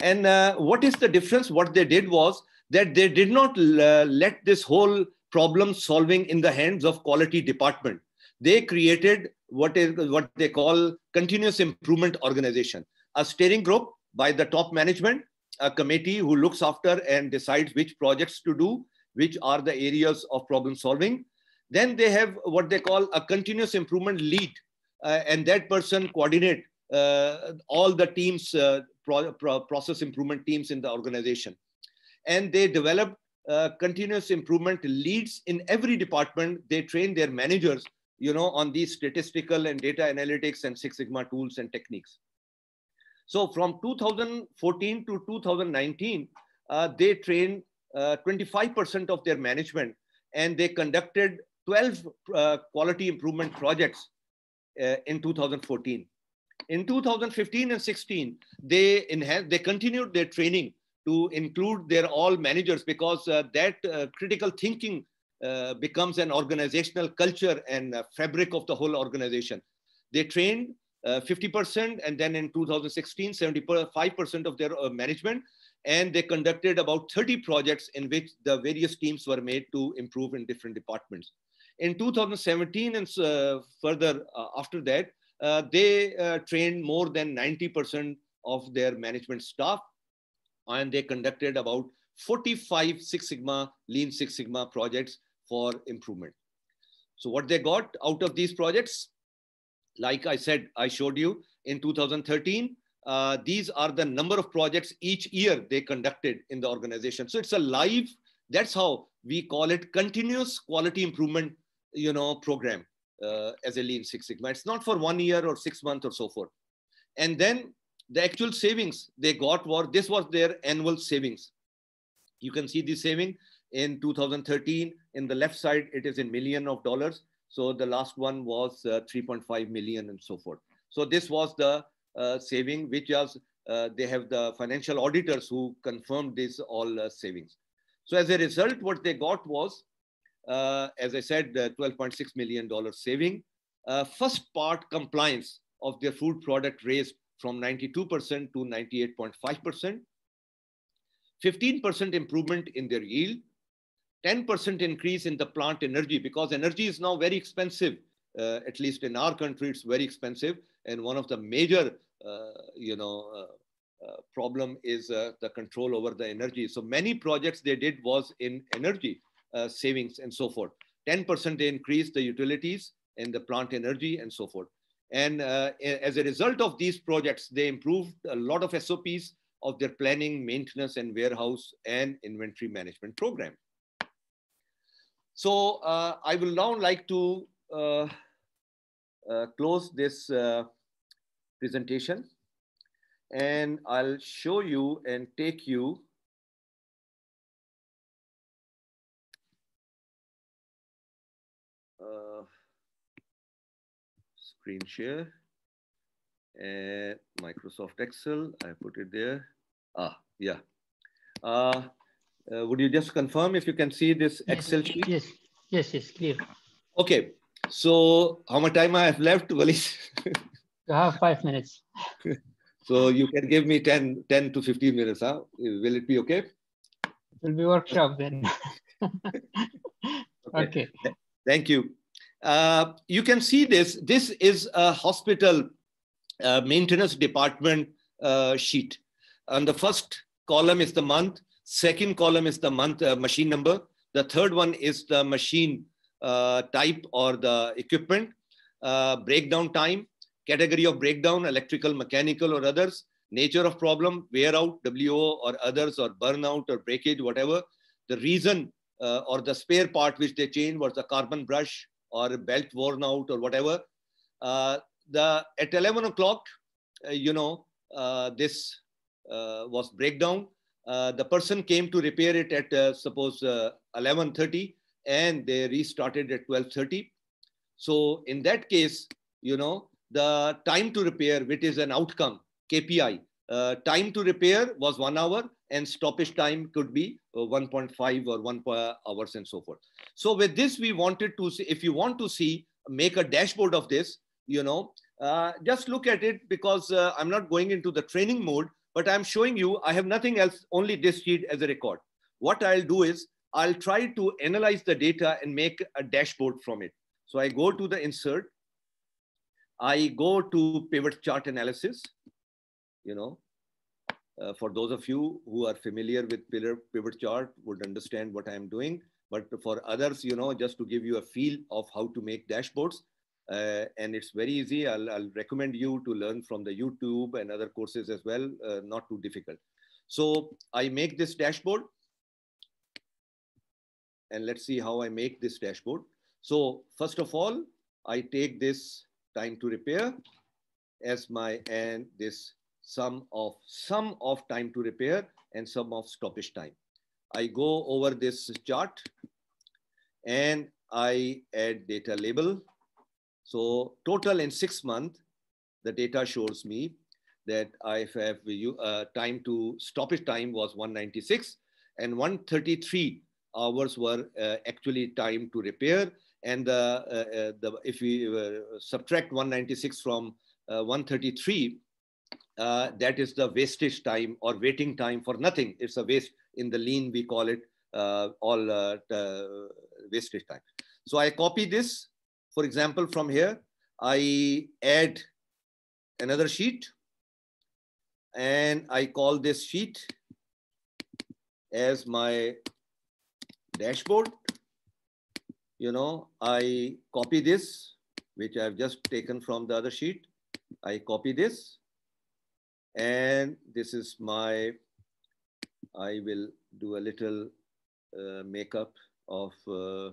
And what is the difference? What they did was that they did not let this whole problem solving in the hands of quality department. They created what is what they call continuous improvement organization, a steering group by the top management, a committee who looks after and decides which projects to do, which are the areas of problem solving. Then they have what they call a continuous improvement lead, uh, and that person coordinate uh, all the teams, uh, pro pro process improvement teams in the organization. And they develop uh, continuous improvement leads in every department. They train their managers, you know, on these statistical and data analytics and Six Sigma tools and techniques. So from 2014 to 2019, uh, they trained 25% uh, of their management and they conducted 12 uh, quality improvement projects in 2014 in 2015 and 16 they enhanced they continued their training to include their all managers because uh, that uh, critical thinking uh, becomes an organizational culture and fabric of the whole organization. They trained 50% uh, and then in 2016, 75% of their uh, management. And they conducted about 30 projects in which the various teams were made to improve in different departments. In 2017 and uh, further after that, they trained more than 90% of their management staff and they conducted about 45 Six Sigma, Lean Six Sigma projects for improvement. So what they got out of these projects, like I said, I showed you in 2013, uh, these are the number of projects each year they conducted in the organization. So it's a live, that's how we call it continuous quality improvement, you know, program uh, as a Lean Six Sigma. It's not for one year or six months or so forth. And then the actual savings they got were this was their annual savings. You can see the saving in 2013. In the left side, it is in million of dollars. So the last one was uh, 3.5 million and so forth. So this was the uh, saving, which was uh, they have the financial auditors who confirmed this all uh, savings. So as a result, what they got was, uh, as I said, $12.6 million saving. Uh, first part compliance of their food product raised from 92% to 98.5%, 15% improvement in their yield, 10% increase in the plant energy because energy is now very expensive. Uh, at least in our country, it's very expensive. And one of the major, uh, you know, uh, uh problem is uh, the control over the energy. So many projects they did was in energy uh, savings and so forth. 10% they increased the utilities and the plant energy and so forth. And uh, as a result of these projects, they improved a lot of SOPs of their planning, maintenance, and warehouse and inventory management program. So uh, I will now like to uh, uh close this uh, presentation and I'll show you and take you screen share and Microsoft Excel. I put it there. Ah, yeah. Uh, uh, would you just confirm if you can see this yes, Excel sheet? Yes, yes, yes, clear. Okay, so how much time I have left, Valis? you have five minutes. so you can give me 10, 10 to 15 minutes. Huh? Will it be okay? It will be workshop then. okay. okay. thank you. Uh, you can see this. This is a hospital uh, maintenance department uh, sheet. And the first column is the month, second column is the month uh, machine number, the third one is the machine uh, type or the equipment, breakdown time, category of breakdown, electrical, mechanical, or others, nature of problem, wear out, WO, or others, or burnout, or breakage, whatever. The reason or the spare part which they changed was the carbon brush, or a belt worn out or whatever. Uh, the at 11 o'clock, uh, you know, uh, this uh, was breakdown. Uh, the person came to repair it at uh, suppose 11:30, and they restarted at 12:30. So in that case, you know, the time to repair, which is an outcome KPI, uh, time to repair was one hour and stoppage time could be uh, 1.5 or 1 hours and so forth. So with this, we wanted to see, if you want to see, make a dashboard of this, you know, uh, just look at it because uh, I'm not going into the training mode, but I'm showing you, I have nothing else, only this sheet as a record. What I'll do is, I'll try to analyze the data and make a dashboard from it. So I go to the insert, I go to pivot chart analysis, you know, uh, for those of you who are familiar with pillar pivot chart would understand what I'm doing. But for others, you know, just to give you a feel of how to make dashboards, uh, and it's very easy. I'll, I'll, recommend you to learn from the YouTube and other courses as well, uh, not too difficult. So I make this dashboard and let's see how I make this dashboard. So first of all, I take this time to repair as my and this some of some of time to repair and some of stoppage time. I go over this chart and I add data label. So total in six months, the data shows me that I have uh, time to stoppage time was 196 and 133 hours were uh, actually time to repair. And the, uh, uh the if we uh, subtract 196 from uh, 133, uh, that is the wastage time or waiting time for nothing. It's a waste. In the lean, we call it uh, all uh, wastage time. So I copy this, for example, from here. I add another sheet and I call this sheet as my dashboard. You know, I copy this, which I've just taken from the other sheet. I copy this and this is my, I will do a little uh, makeup of uh,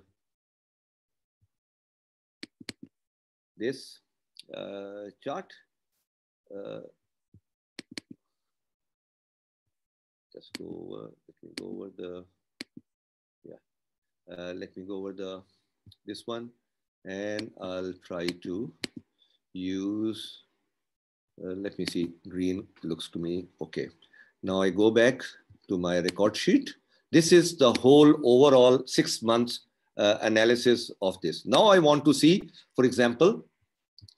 this uh, chart. Uh, just go over, uh, let me go over the, yeah, uh, let me go over the, this one and I'll try to use uh, let me see, green looks to me, okay. Now I go back to my record sheet. This is the whole overall six months uh, analysis of this. Now I want to see, for example,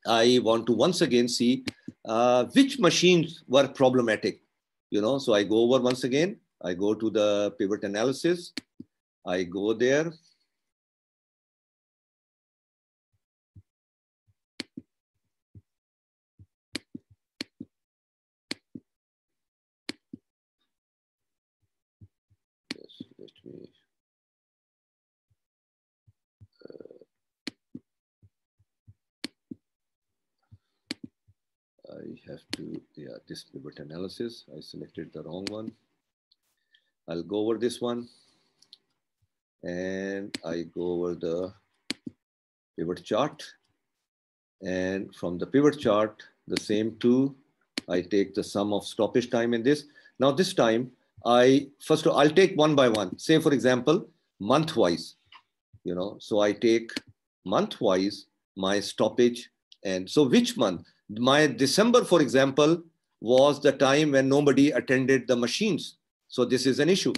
I want to once again see uh, which machines were problematic. You know, so I go over once again, I go to the pivot analysis, I go there, have to, yeah, this pivot analysis. I selected the wrong one. I'll go over this one. And I go over the pivot chart. And from the pivot chart, the same two, I take the sum of stoppage time in this. Now this time, I first all, I'll take one by one. Say for example, month wise, you know, so I take month wise my stoppage and so which month? My December, for example, was the time when nobody attended the machines. So this is an issue.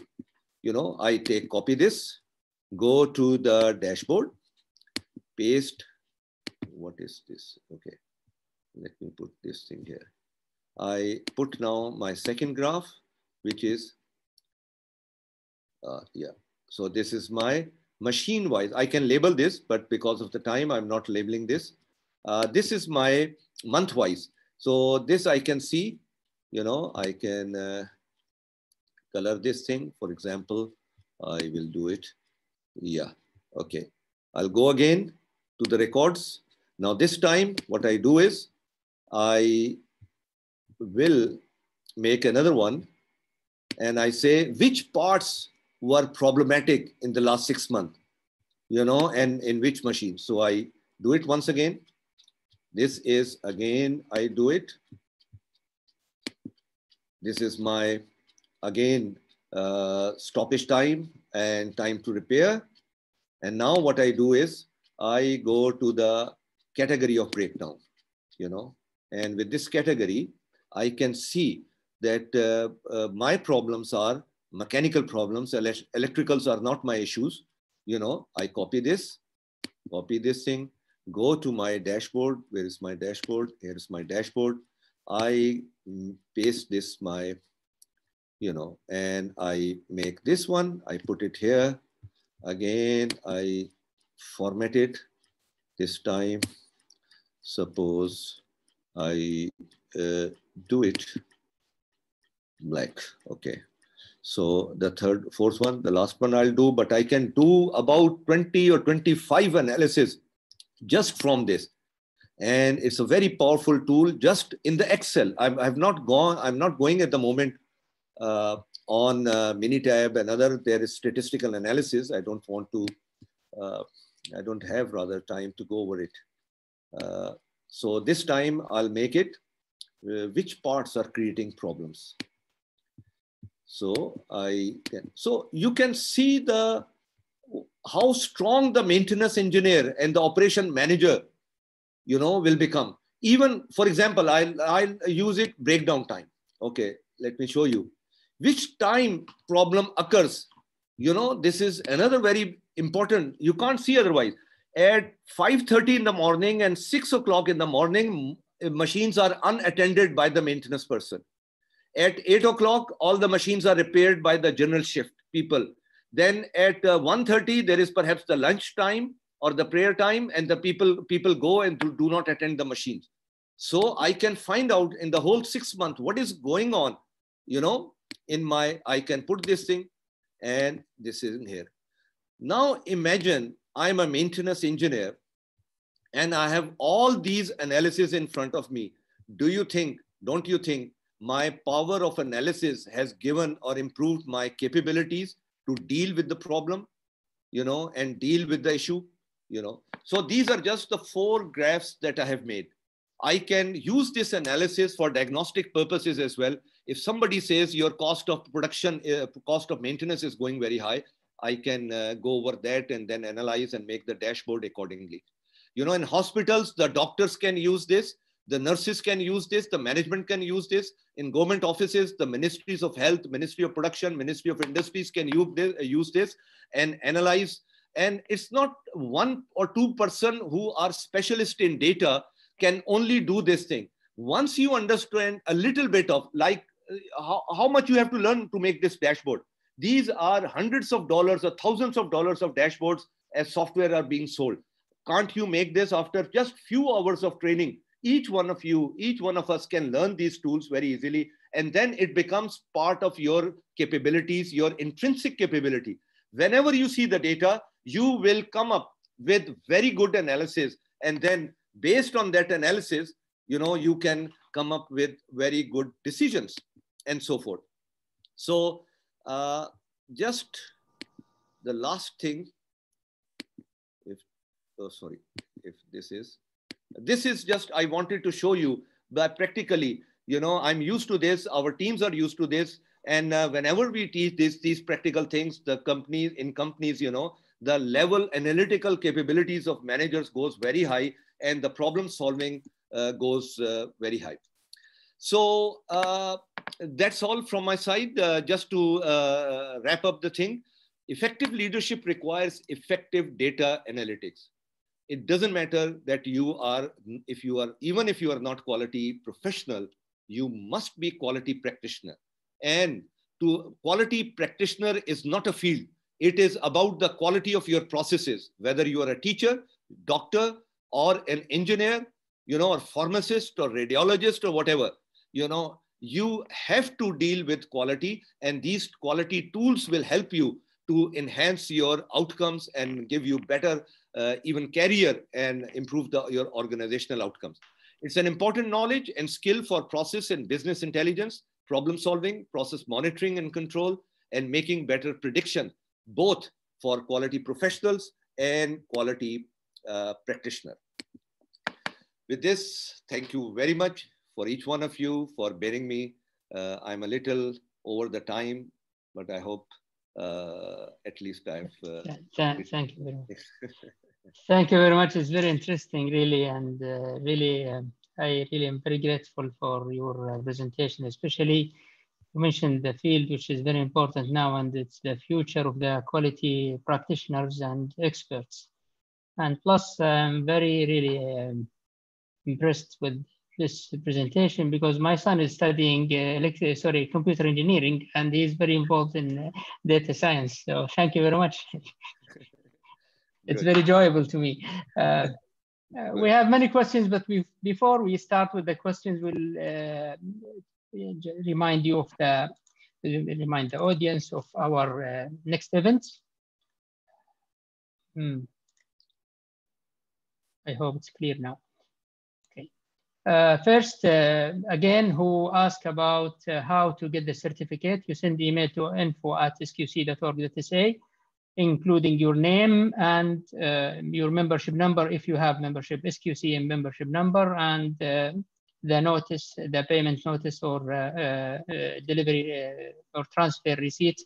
You know, I take copy this, go to the dashboard, paste. What is this? Okay. Let me put this thing here. I put now my second graph, which is, uh, yeah. So this is my machine wise. I can label this, but because of the time, I'm not labeling this. Uh, this is my month-wise. So this I can see, you know, I can uh, color this thing. For example, I will do it. Yeah, okay. I'll go again to the records. Now this time, what I do is I will make another one and I say which parts were problematic in the last six months, you know, and in which machine. So I do it once again. This is again, I do it. This is my, again, uh, stoppage time and time to repair. And now what I do is I go to the category of breakdown, you know, and with this category, I can see that uh, uh, my problems are mechanical problems, electricals are not my issues. You know, I copy this, copy this thing, go to my dashboard. Where is my dashboard? Here's my dashboard. I mm, paste this, my, you know, and I make this one. I put it here. Again, I format it this time. Suppose I uh, do it black. Okay. So the third, fourth one, the last one I'll do, but I can do about 20 or 25 analysis just from this. And it's a very powerful tool just in the Excel. I've, I've not gone, I'm not going at the moment uh, on uh, Minitab Another, there is statistical analysis. I don't want to, uh, I don't have rather time to go over it. Uh, so this time I'll make it, uh, which parts are creating problems? So I can, so you can see the how strong the maintenance engineer and the operation manager you know will become even for example i'll, I'll use it breakdown time okay let me show you which time problem occurs you know this is another very important you can't see otherwise at 5.30 in the morning and 6 o'clock in the morning machines are unattended by the maintenance person at 8 o'clock all the machines are repaired by the general shift people then at uh, 1.30, there is perhaps the lunch time or the prayer time and the people, people go and do, do not attend the machines. So I can find out in the whole six month what is going on, you know, in my, I can put this thing and this is in here. Now imagine I'm a maintenance engineer and I have all these analysis in front of me. Do you think, don't you think my power of analysis has given or improved my capabilities to deal with the problem, you know, and deal with the issue, you know. So these are just the four graphs that I have made. I can use this analysis for diagnostic purposes as well. If somebody says your cost of production, uh, cost of maintenance is going very high, I can uh, go over that and then analyze and make the dashboard accordingly. You know, in hospitals, the doctors can use this, the nurses can use this, the management can use this, in government offices, the ministries of health, ministry of production, ministry of industries can use this, and analyze. And it's not one or two person who are specialist in data can only do this thing. Once you understand a little bit of like uh, how, how much you have to learn to make this dashboard. These are hundreds of dollars or thousands of dollars of dashboards as software are being sold. Can't you make this after just few hours of training each one of you, each one of us can learn these tools very easily. And then it becomes part of your capabilities, your intrinsic capability. Whenever you see the data, you will come up with very good analysis. And then based on that analysis, you know, you can come up with very good decisions and so forth. So uh, just the last thing, if, oh, sorry, if this is, this is just, I wanted to show you that practically, you know, I'm used to this, our teams are used to this. And uh, whenever we teach these, these practical things, the companies, in companies, you know, the level analytical capabilities of managers goes very high and the problem solving uh, goes uh, very high. So uh, that's all from my side. Uh, just to uh, wrap up the thing, effective leadership requires effective data analytics it doesn't matter that you are if you are even if you are not quality professional you must be quality practitioner and to quality practitioner is not a field it is about the quality of your processes whether you are a teacher doctor or an engineer you know or pharmacist or radiologist or whatever you know you have to deal with quality and these quality tools will help you to enhance your outcomes and give you better uh, even career and improve the, your organizational outcomes. It's an important knowledge and skill for process and business intelligence, problem solving, process monitoring and control, and making better prediction, both for quality professionals and quality uh, practitioner. With this, thank you very much for each one of you for bearing me. Uh, I'm a little over the time, but I hope uh, at least I've. Uh, thank, thank, you very much. thank you very much. It's very interesting, really, and uh, really, um, I really am very grateful for your uh, presentation, especially you mentioned the field, which is very important now, and it's the future of the quality practitioners and experts. And plus, I'm very, really um, impressed with this presentation because my son is studying uh, uh, sorry computer engineering and he's very involved in uh, data science. So thank you very much. it's very enjoyable to me. Uh, uh, we have many questions, but we before we start with the questions, we'll uh, remind you of the remind the audience of our next events Hmm. I hope it's clear now. Uh, first, uh, again, who ask about uh, how to get the certificate, you send email to info at sqc.org.sa, including your name and uh, your membership number, if you have membership, SQC and membership number, and uh, the notice, the payment notice or uh, delivery or transfer receipt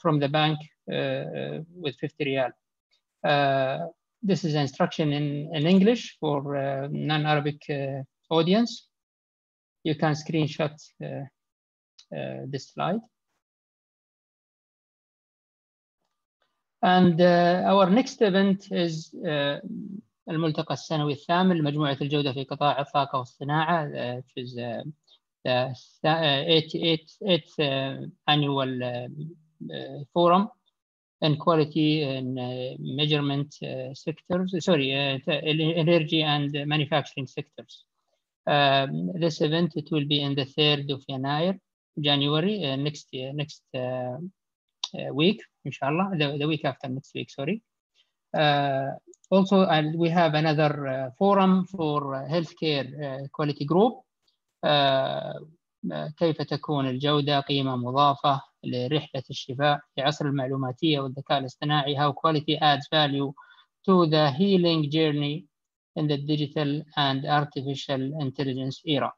from the bank with 50 real. this is instruction in, in English for non-Arabic audience, you can screenshot uh, uh, this slide. And uh, our next event is الملتقى السنوي الثامن لمجموعة الجودة في قطاع الطاقة والصناعة which is the 88th annual forum in quality and measurement sectors, sorry, energy and manufacturing sectors. Um, this event it will be in the third of January, January uh, next year, next uh, uh, week, inshallah, the, the week after next week, sorry. Uh, also, we have another uh, forum for uh, healthcare uh, quality group. كيف تكون الجودة قيمة مضافة لرحلة الشفاء في عصر المعلوماتية والذكاء الاصطناعي how quality adds value to the healing journey in the digital and artificial intelligence era.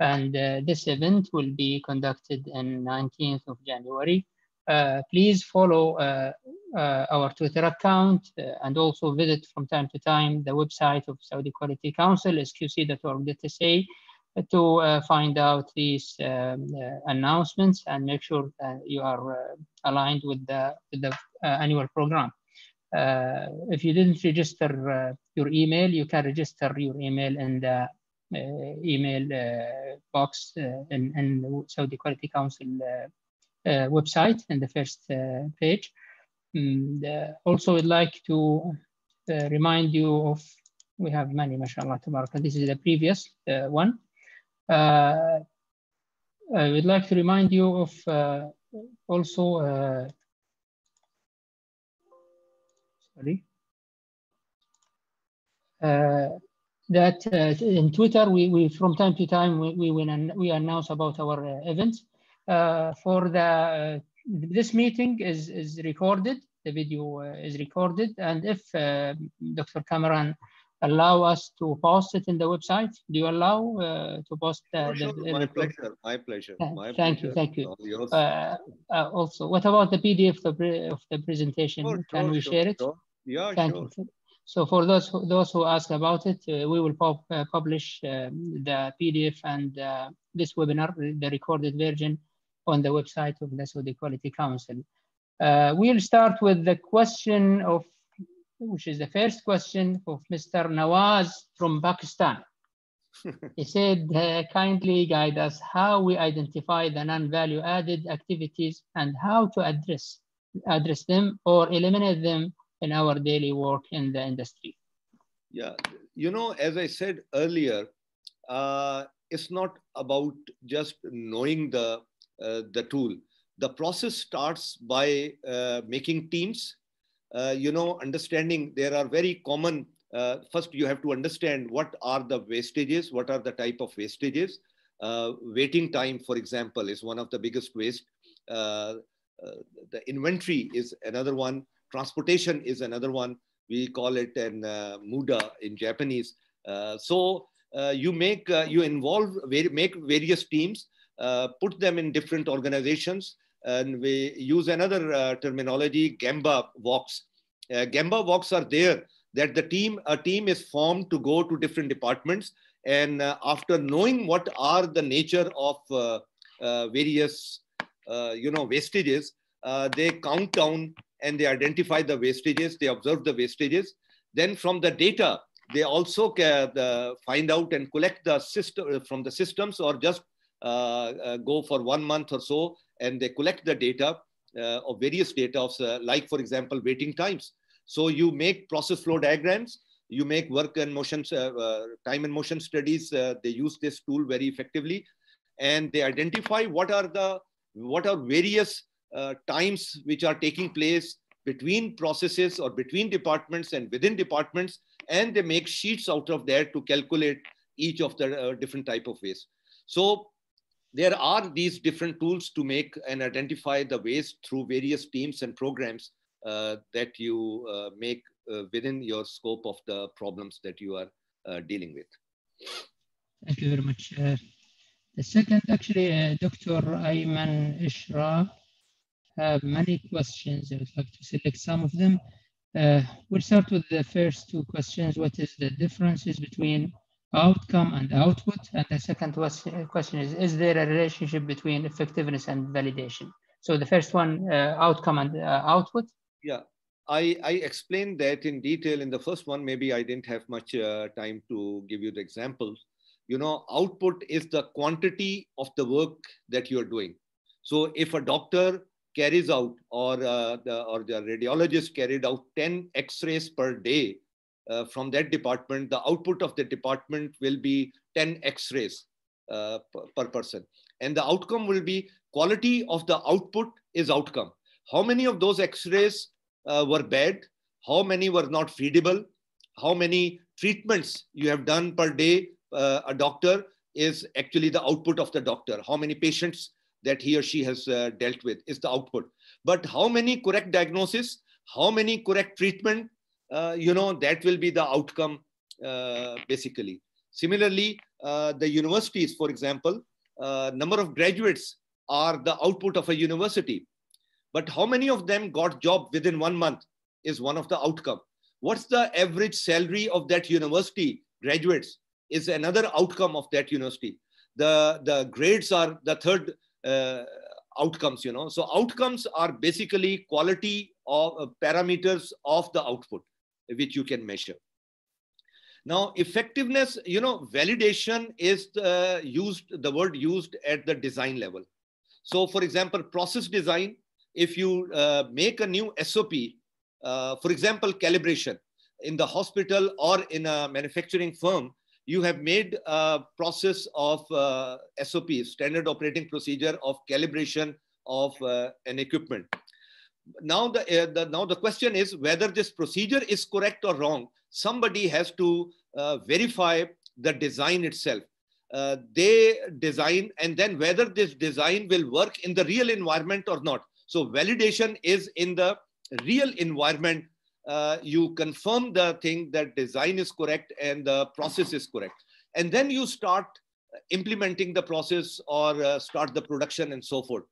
And uh, this event will be conducted in 19th of January. Uh, please follow uh, uh our Twitter account uh, and also visit from time to time the website of Saudi Quality Council, sqc.org.sa, to uh, find out these um, announcements and make sure you are aligned with the, with the annual program. Uh, if you didn't register uh, your email, you can register your email in the uh, email box in, in Saudi Quality Council website in the first page. And, mm, also, I'd like to remind you of, we have many, mashallah, tabarakah. This is the previous one. I would like to remind you of uh, also uh, uh, that uh, in Twitter, we, we from time to time, we, we, we announce about our uh, events. for the, this meeting is, is recorded, the video is recorded, and if Dr. Cameron allow us to post it in the website? Do you allow uh, to post uh, sure. the, my pleasure, my pleasure. My thank pleasure. you, thank you. Uh, also, what about the PDF of the, of the presentation? Sure, Can sure, we share it? Yeah, Thank sure. You. So for those who, those who ask about it, uh, we will pop, uh, publish um, the PDF and uh, this webinar, the recorded version, on the website of the Saudi Equality Council. Uh, we'll start with the question of, which is the first question of Mr. Nawaz from Pakistan. he said, uh, kindly guide us how we identify the non-value added activities and how to address, address them or eliminate them in our daily work in the industry. Yeah, you know, as I said earlier, uh, it's not about just knowing the uh, the tool. The process starts by uh, making teams. Uh, you know, understanding there are very common. Uh, first, you have to understand what are the wastages, what are the type of wastages. Uh, waiting time, for example, is one of the biggest waste. the inventory is another one. Transportation is another one. We call it an uh, muda in Japanese. Uh, so uh, you make uh, you involve make various teams, put them in different organizations, and we use another terminology, Gemba walks. Gemba walks are there that the team a team is formed to go to different departments, and after knowing what are the nature of various you know wastages, uh, they count down and they identify the wastages, they observe the wastages. Then from the data, they also find out and collect the system uh, from the systems or just uh, uh, go for one month or so and they collect the data of various data of, like for example, waiting times. So you make process flow diagrams, you make work and motion, uh, uh, time and motion studies. Uh, they use this tool very effectively, and they identify what are the what are various uh, times which are taking place between processes or between departments and within departments and they make sheets out of there to calculate each of the uh, different type of waste so there are these different tools to make and identify the waste through various teams and programs uh, that you uh, make uh, within your scope of the problems that you are uh, dealing with. Thank you very much. the second, actually, uh, Dr. Ayman Ishra have many questions. I would like to select some of them. Uh, we'll start with the first two questions. What is the differences between outcome and output? And the second uh, question is, is there a relationship between effectiveness and validation? So the first one, uh, outcome and uh, output. Yeah, I, I explained that in detail in the first one. Maybe I didn't have much uh, time to give you the examples. You know, output is the quantity of the work that you're doing. So if a doctor carries out or, uh, the, or the radiologist carried out 10 x-rays per day uh, from that department, the output of the department will be 10 x-rays uh, per, per person. And the outcome will be quality of the output is outcome. How many of those x-rays uh, were bad, how many were not feedable, how many treatments you have done per day, uh, a doctor is actually the output of the doctor, how many patients that he or she has uh, dealt with is the output but how many correct diagnosis how many correct treatment uh, you know that will be the outcome uh, basically similarly uh, the universities for example uh, number of graduates are the output of a university but how many of them got job within one month is one of the outcome what's the average salary of that university graduates is another outcome of that university the the grades are the third uh, outcomes you know so outcomes are basically quality of uh, parameters of the output which you can measure now effectiveness you know validation is uh, used the word used at the design level so for example process design if you uh, make a new sop uh, for example calibration in the hospital or in a manufacturing firm you have made a process of uh, SOP, standard operating procedure of calibration of uh, an equipment. Now the, uh, the, now the question is whether this procedure is correct or wrong. Somebody has to uh, verify the design itself. Uh, they design and then whether this design will work in the real environment or not. So validation is in the real environment uh, you confirm the thing that design is correct and the process is correct. And then you start implementing the process or uh, start the production and so forth.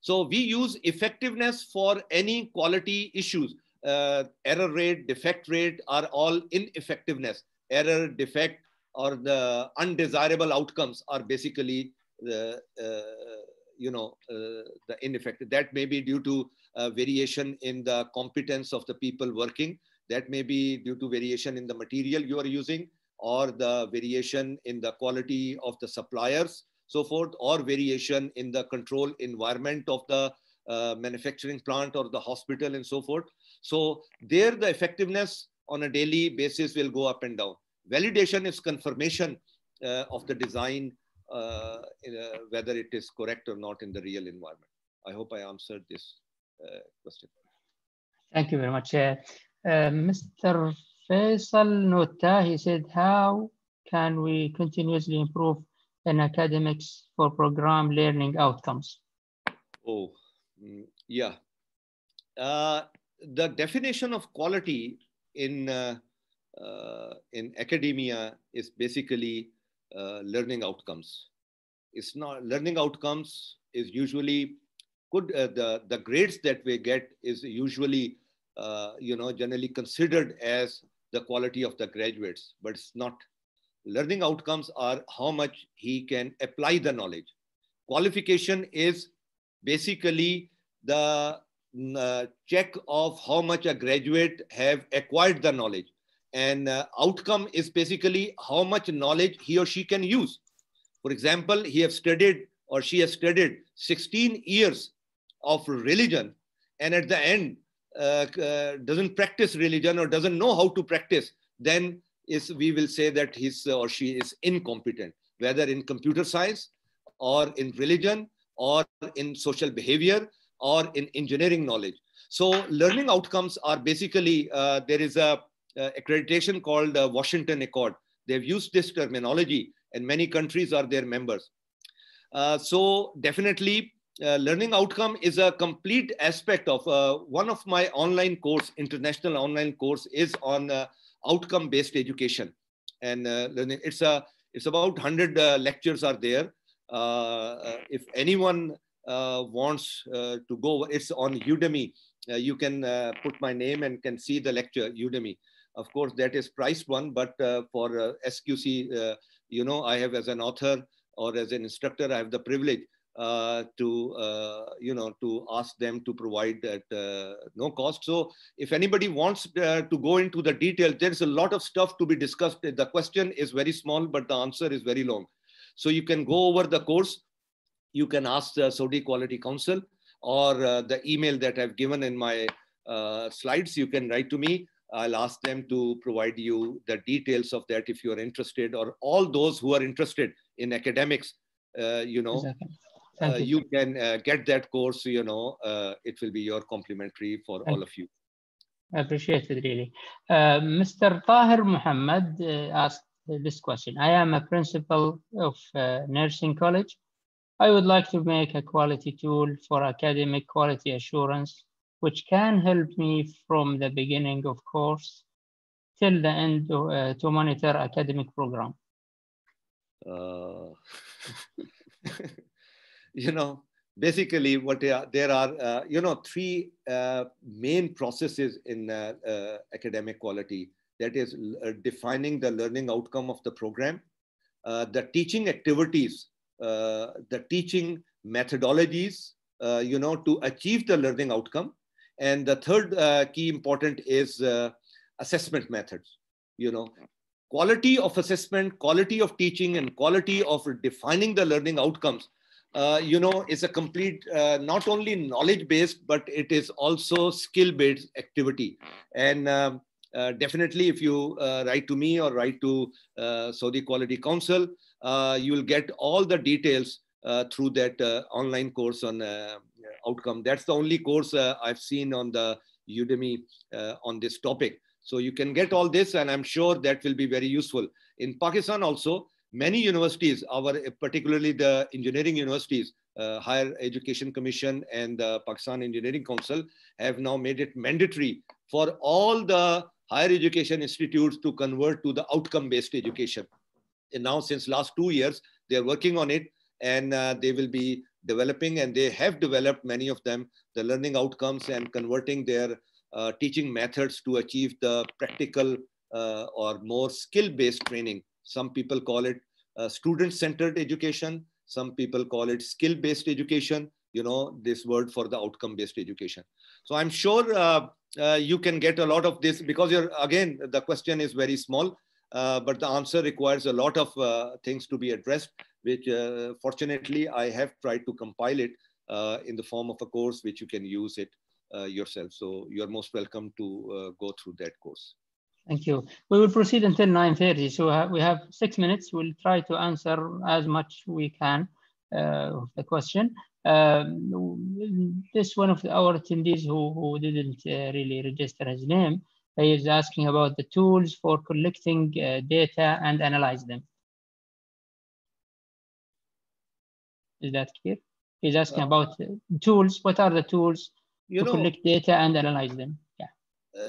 So we use effectiveness for any quality issues. Uh, error rate, defect rate are all ineffectiveness. Error, defect, or the undesirable outcomes are basically the, uh, you know, uh, the ineffective. That may be due to uh, variation in the competence of the people working. That may be due to variation in the material you are using or the variation in the quality of the suppliers, so forth, or variation in the control environment of the uh, manufacturing plant or the hospital and so forth. So there the effectiveness on a daily basis will go up and down. Validation is confirmation uh, of the design, uh, whether it is correct or not in the real environment. I hope I answered this question. Thank you very much. Mr. Um, Faisal Nota, he said, how can we continuously improve in academics for program learning outcomes? Oh, mm, yeah. Uh, the definition of quality in, uh, uh, in academia is basically uh, learning outcomes. It's not learning outcomes is usually uh, the, the grades that we get is usually, uh, you know, generally considered as the quality of the graduates, but it's not. Learning outcomes are how much he can apply the knowledge. Qualification is basically the mm, uh, check of how much a graduate have acquired the knowledge and uh, outcome is basically how much knowledge he or she can use for example he have studied or she has studied 16 years of religion and at the end uh, uh, doesn't practice religion or doesn't know how to practice, then is we will say that he's uh, or she is incompetent, whether in computer science or in religion or in social behavior or in engineering knowledge. So learning outcomes are basically uh, there is a uh, accreditation called Washington Accord. They've used this terminology, and many countries are their members. Uh, so definitely uh, learning outcome is a complete aspect of uh, one of my online course international online course is on uh, outcome based education and uh, learning it's a it's about 100 uh, lectures are there if anyone wants to go it's on udemy you can put my name and can see the lecture udemy of course that is priced one but for sqc you know i have as an author or as an instructor i have the privilege uh, to uh, you know to ask them to provide at uh, no cost. So if anybody wants uh, to go into the detail, there's a lot of stuff to be discussed. The question is very small, but the answer is very long. So you can go over the course. You can ask the Saudi Quality Council or uh, the email that I've given in my uh, slides. You can write to me. I'll ask them to provide you the details of that if you are interested, or all those who are interested in academics, uh, you know, uh, you. you. can uh, get that course, you know, uh, it will be your complimentary for Thank all of you. I appreciate it really. Uh, Mr. Tahir Muhammad uh, asked this question. I am a principal of uh, nursing college. I would like to make a quality tool for academic quality assurance, which can help me from the beginning of course till the end to, to monitor academic program. you know, basically what are, there are, uh, you know, three uh, main processes in uh, uh, academic quality. That is uh, defining the learning outcome of the program, the teaching activities, the teaching methodologies, you know, to achieve the learning outcome. And the third key important is assessment methods, you know, quality of assessment, quality of teaching, and quality of defining the learning outcomes uh, you know, is a complete, uh, not only knowledge-based, but it is also skill-based activity. And um, uh, definitely, if you uh, write to me or write to uh, Saudi Quality Council, uh, you will get all the details through that online course on outcome. That's the only course I've seen on the Udemy on this topic. So you can get all this, and I'm sure that will be very useful. In Pakistan also, many universities, our eh, particularly the engineering universities, uh, Higher Education Commission and the Pakistan Engineering Council have now made it mandatory for all the higher education institutes to convert to the outcome-based education. And now, since last two years, they are working on it, and uh, they will be developing, and they have developed many of them the learning outcomes and converting their uh, teaching methods to achieve the practical uh, or more skill-based training some people call it uh, student-centered education. Some people call it skill-based education. You know, this word for the outcome-based education. So I'm sure uh, uh, you can get a lot of this because you're, again, the question is very small, uh, but the answer requires a lot of uh, things to be addressed, which uh, fortunately I have tried to compile it in the form of a course which you can use it yourself. So you're most welcome to go through that course. Thank you. We will proceed until 9.30. So we have six minutes. We'll try to answer as much we can uh, of the question. Um, this one of our attendees who, who didn't uh, really register his name, he is asking about the tools for collecting uh, data and analyze them. Is that clear? He's asking uh, about uh, tools. What are the tools to know, collect data and analyze them?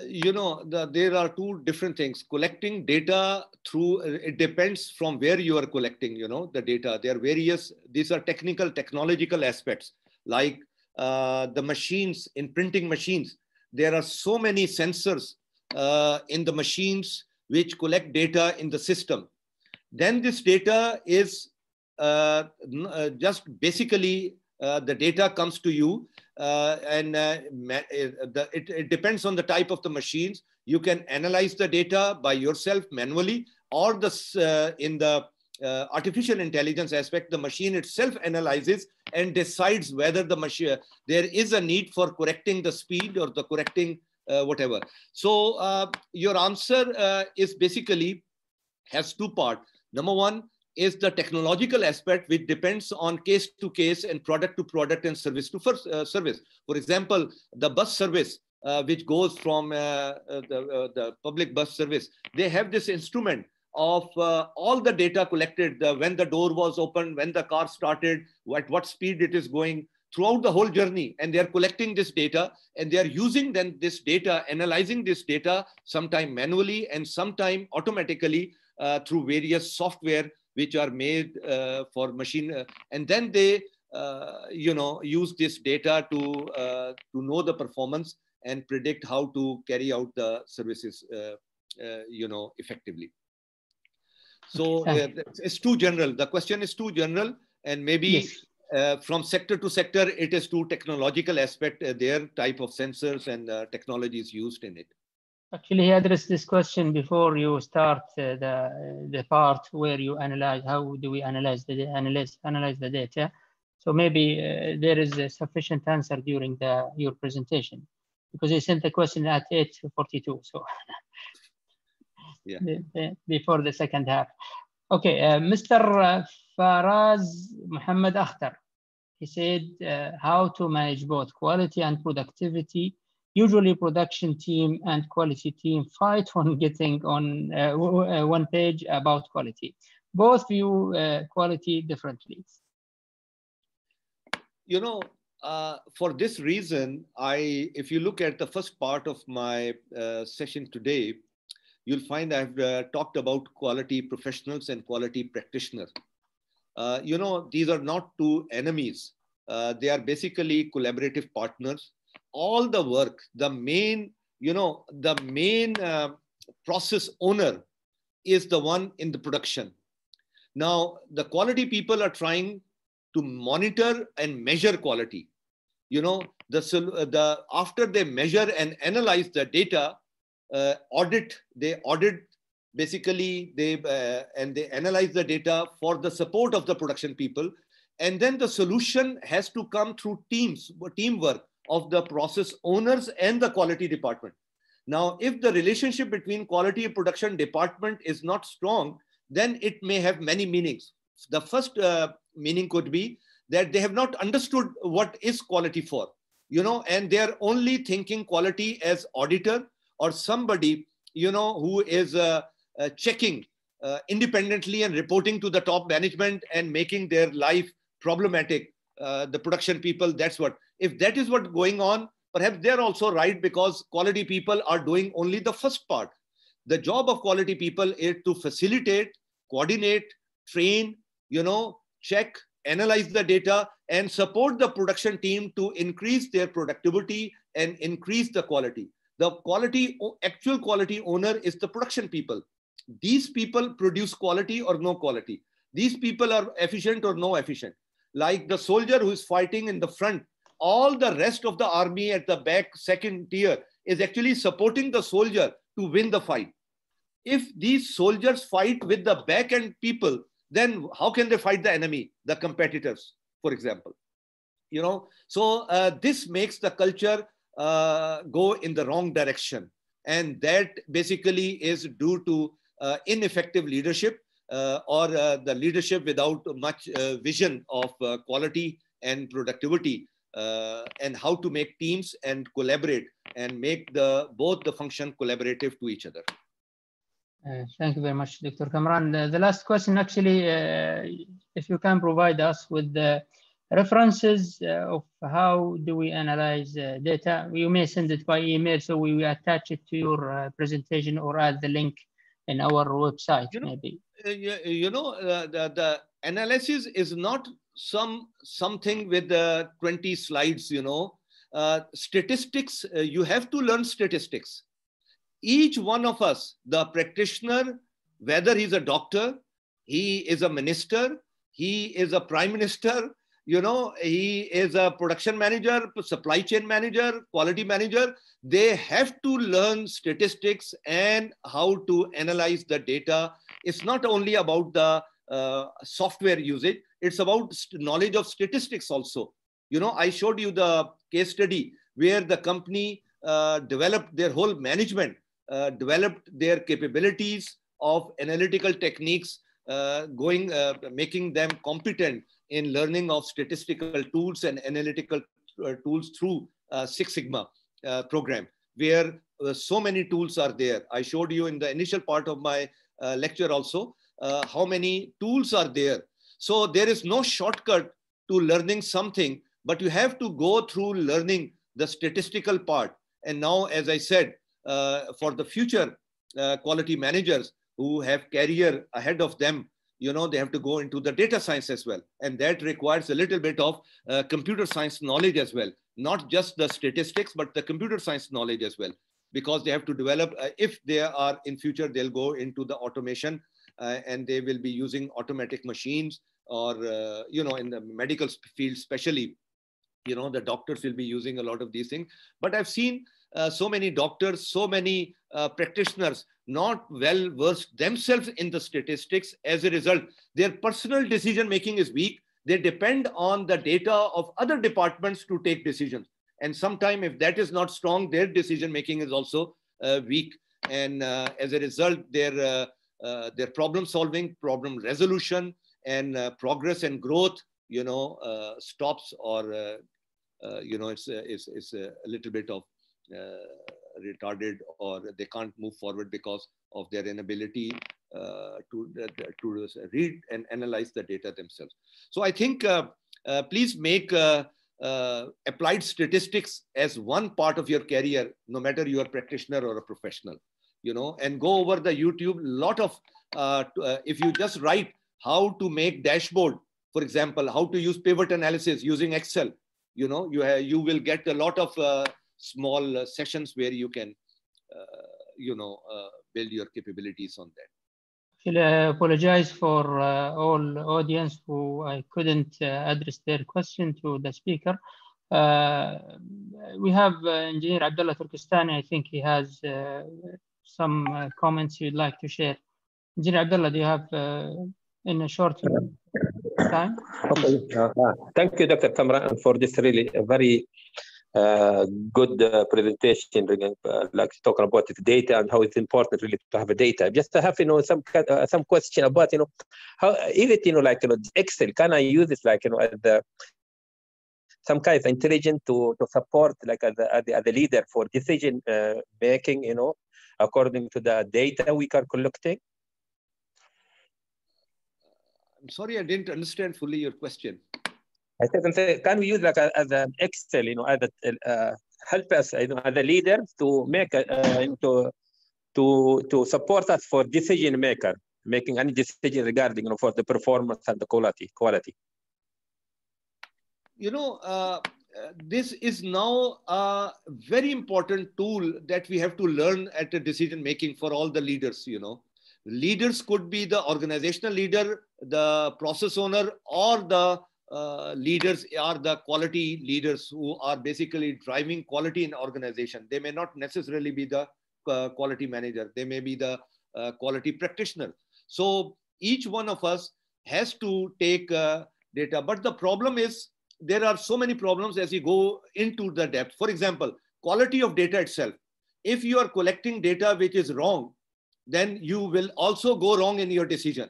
you know, the, there are two different things. Collecting data through, it depends from where you are collecting, you know, the data. There are various, these are technical, technological aspects, like uh, the machines, in printing machines. There are so many sensors uh, in the machines which collect data in the system. Then this data is uh, uh just basically uh, the data comes to you uh, and uh, the, it, it depends on the type of the machines. You can analyze the data by yourself manually or the, in the uh, artificial intelligence aspect, the machine itself analyzes and decides whether the machine there is a need for correcting the speed or the correcting uh, whatever. So uh, your answer is basically has two part. Number one, is the technological aspect which depends on case to case and product to product and service to first, uh, service. For example, the bus service, uh, which goes from uh, uh the, uh, the public bus service, they have this instrument of uh, all the data collected the, when the door was open, when the car started, at what speed it is going throughout the whole journey and they are collecting this data and they are using then this data analyzing this data sometime manually and sometime automatically through various software which are made uh, for machine, uh, and then they uh, you know use this data to to know the performance and predict how to carry out the services you know effectively. So it's too general. The question is too general, and maybe yes. Uh, from sector to sector, it is too technological aspect, uh, their type of sensors and uh, technologies used in it actually he addressed this question before you start uh, the, the part where you analyze, how do we analyze the, analyze, analyze the data? So maybe uh, there is a sufficient answer during the, your presentation because he sent the question at 8.42, so yeah. before the second half. Okay, uh, Mr. Uh, Faraz Muhammad Akhtar, he said uh, how to manage both quality and productivity usually production team and quality team fight on getting on uh, uh, one page about quality. Both view uh, quality differently. You know, uh, for this reason, I, if you look at the first part of my uh, session today, you'll find I've uh, talked about quality professionals and quality practitioners. you know, these are not two enemies. they are basically collaborative partners all the work the main you know the main uh, process owner is the one in the production now the quality people are trying to monitor and measure quality you know the uh, the after they measure and analyze the data uh, audit they audit basically they uh, and they analyze the data for the support of the production people and then the solution has to come through teams teamwork of the process owners and the quality department. Now, if the relationship between quality production department is not strong, then it may have many meanings. The first uh, meaning could be that they have not understood what is quality for, you know, and they're only thinking quality as auditor or somebody, you know, who is uh, uh, checking uh, independently and reporting to the top management and making their life problematic. Uh, the production people, that's what. If that is what's going on, perhaps they're also right because quality people are doing only the first part. The job of quality people is to facilitate, coordinate, train, you know, check, analyze the data, and support the production team to increase their productivity and increase the quality. The quality, actual quality owner is the production people. These people produce quality or no quality. These people are efficient or no efficient. Like the soldier who is fighting in the front all the rest of the army at the back, second tier, is actually supporting the soldier to win the fight. If these soldiers fight with the back end people, then how can they fight the enemy, the competitors, for example? You know, so uh, this makes the culture uh, go in the wrong direction. And that basically is due to uh, ineffective leadership uh, or uh, the leadership without much uh, vision of quality and productivity uh, and how to make teams and collaborate and make the both the function collaborative to each other. Uh, thank you very much, Dr. Kamran. The, uh, the last question, actually, uh, if you can provide us with the references uh, of how do we analyze uh, data, you may send it by email, so we will attach it to your presentation or add the link in our website, you know, maybe. you, you know, the, the analysis is not some something with uh, 20 slides, you know. Uh, statistics, uh, you have to learn statistics. Each one of us, the practitioner, whether he's a doctor, he is a minister, he is a prime minister, you know, he is a production manager, supply chain manager, quality manager. They have to learn statistics and how to analyze the data. It's not only about the uh, software usage, it's about knowledge of statistics also you know i showed you the case study where the company uh, developed their whole management uh, developed their capabilities of analytical techniques uh, going uh, making them competent in learning of statistical tools and analytical uh, tools through uh, six sigma program where so many tools are there i showed you in the initial part of my lecture also how many tools are there so there is no shortcut to learning something, but you have to go through learning the statistical part. And now, as I said, uh, for the future uh, quality managers who have career ahead of them, you know, they have to go into the data science as well. And that requires a little bit of uh, computer science knowledge as well, not just the statistics, but the computer science knowledge as well, because they have to develop, uh, if they are in future, they'll go into the automation uh, and they will be using automatic machines or uh, you know in the medical field especially you know the doctors will be using a lot of these things but i've seen uh, so many doctors so many uh, practitioners not well versed themselves in the statistics as a result their personal decision making is weak they depend on the data of other departments to take decisions and sometime if that is not strong their decision making is also uh, weak and uh, as a result their uh, uh, their problem solving problem resolution and uh, progress and growth, you know, uh, stops or, uh, uh you know, it's, uh, it's, it's uh, a little bit of retarded or they can't move forward because of their inability to, to read and analyze the data themselves. So I think please make applied statistics as one part of your career, no matter you are a practitioner or a professional, you know, and go over the YouTube, lot of, if you just write how to make dashboard, for example, how to use pivot analysis using Excel. You know, you, have, you will get a lot of uh, small uh, sessions where you can, uh, you know, uh, build your capabilities on that. I apologize for uh, all audience who I couldn't uh, address their question to the speaker. Uh, we have uh, engineer Abdullah Turkistani. I think he has some comments you would like to share. Engineer Abdullah, do you have in a short time. Okay. Uh, thank you, Dr. Tamra, for this really very uh, good uh, presentation uh, like talking about the data and how it's important really to have a data just to have you know some uh, some question about you know how is it you know like you know excel can i use it like you know as the uh, some kind of intelligent to, to support like as uh, a, as the leader for decision making you know according to the data we are collecting I'm sorry, I didn't understand fully your question. I said, can we use like a, as an Excel, you know, as a, uh, help us, you know, as a leader to make, uh, to, to, to support us for decision maker, making any decision regarding, you know, for the performance and the quality, quality. You know, uh, this is now a very important tool that we have to learn at a decision making for all the leaders, you know. Leaders could be the organizational leader, the process owner, or the uh, leaders are the quality leaders who are basically driving quality in organization. They may not necessarily be the uh, quality manager. They may be the uh, quality practitioner. So each one of us has to take uh, data. But the problem is there are so many problems as you go into the depth. For example, quality of data itself. If you are collecting data which is wrong, then you will also go wrong in your decision.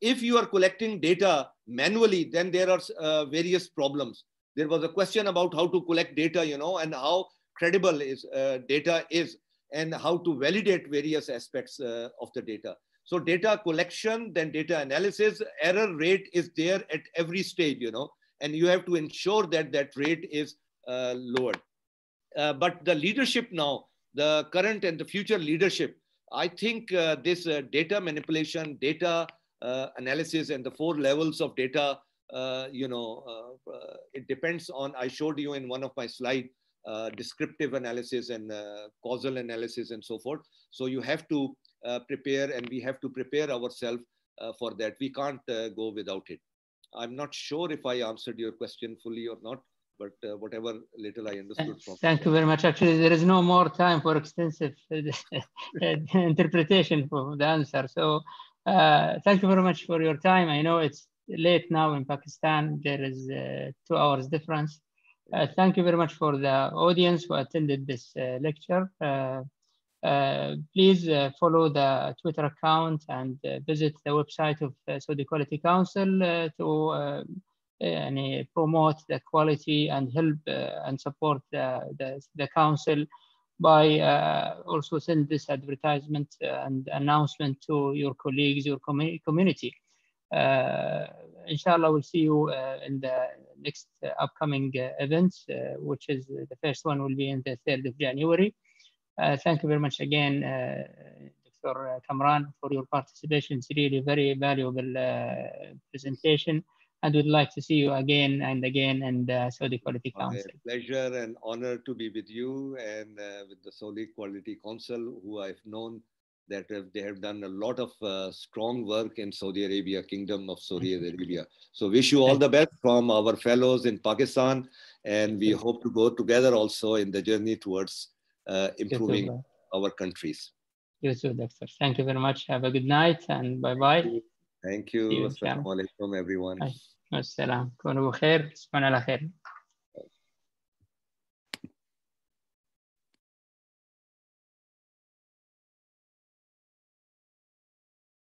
If you are collecting data manually, then there are uh, various problems. There was a question about how to collect data, you know, and how credible is uh, data is and how to validate various aspects uh, of the data. So data collection, then data analysis, error rate is there at every stage, you know, and you have to ensure that that rate is uh, lowered. Uh, but the leadership now, the current and the future leadership I think uh, this uh, data manipulation, data uh, analysis, and the four levels of data, uh, you know, uh, uh, it depends on, I showed you in one of my slide, descriptive analysis and causal analysis and so forth. So you have to prepare and we have to prepare ourselves for that. We can't go without it. I'm not sure if I answered your question fully or not but uh, whatever little I understood from. Thank you very much. Actually, there is no more time for extensive uh, interpretation of the answer. So uh, thank you very much for your time. I know it's late now in Pakistan. There is uh, two hours difference. Uh, thank you very much for the audience who attended this lecture. please follow the Twitter account and visit the website of Saudi Quality Council to and promote the quality and help uh, and support the, the, the council by uh, also send this advertisement uh, and announcement to your colleagues, your com community. inshallah, we'll see you in the next upcoming events, which is the first one will be in the 3rd of January. thank you very much again, Dr. Kamran, for your participation. It's really very valuable presentation and would like to see you again and again and uh, Saudi Quality Council. A pleasure and honor to be with you and uh, with the Saudi Quality Council, who I've known that they have done a lot of uh, strong work in Saudi Arabia, Kingdom of Saudi mm-hmm. Arabia. So wish you all the best from our fellows in Pakistan, and we hope to go together also in the journey towards uh, improving our countries. too, Doctor. Thank you very much. Have a good night and bye bye. Thank you. Assalamu alaikum, everyone. Assalam.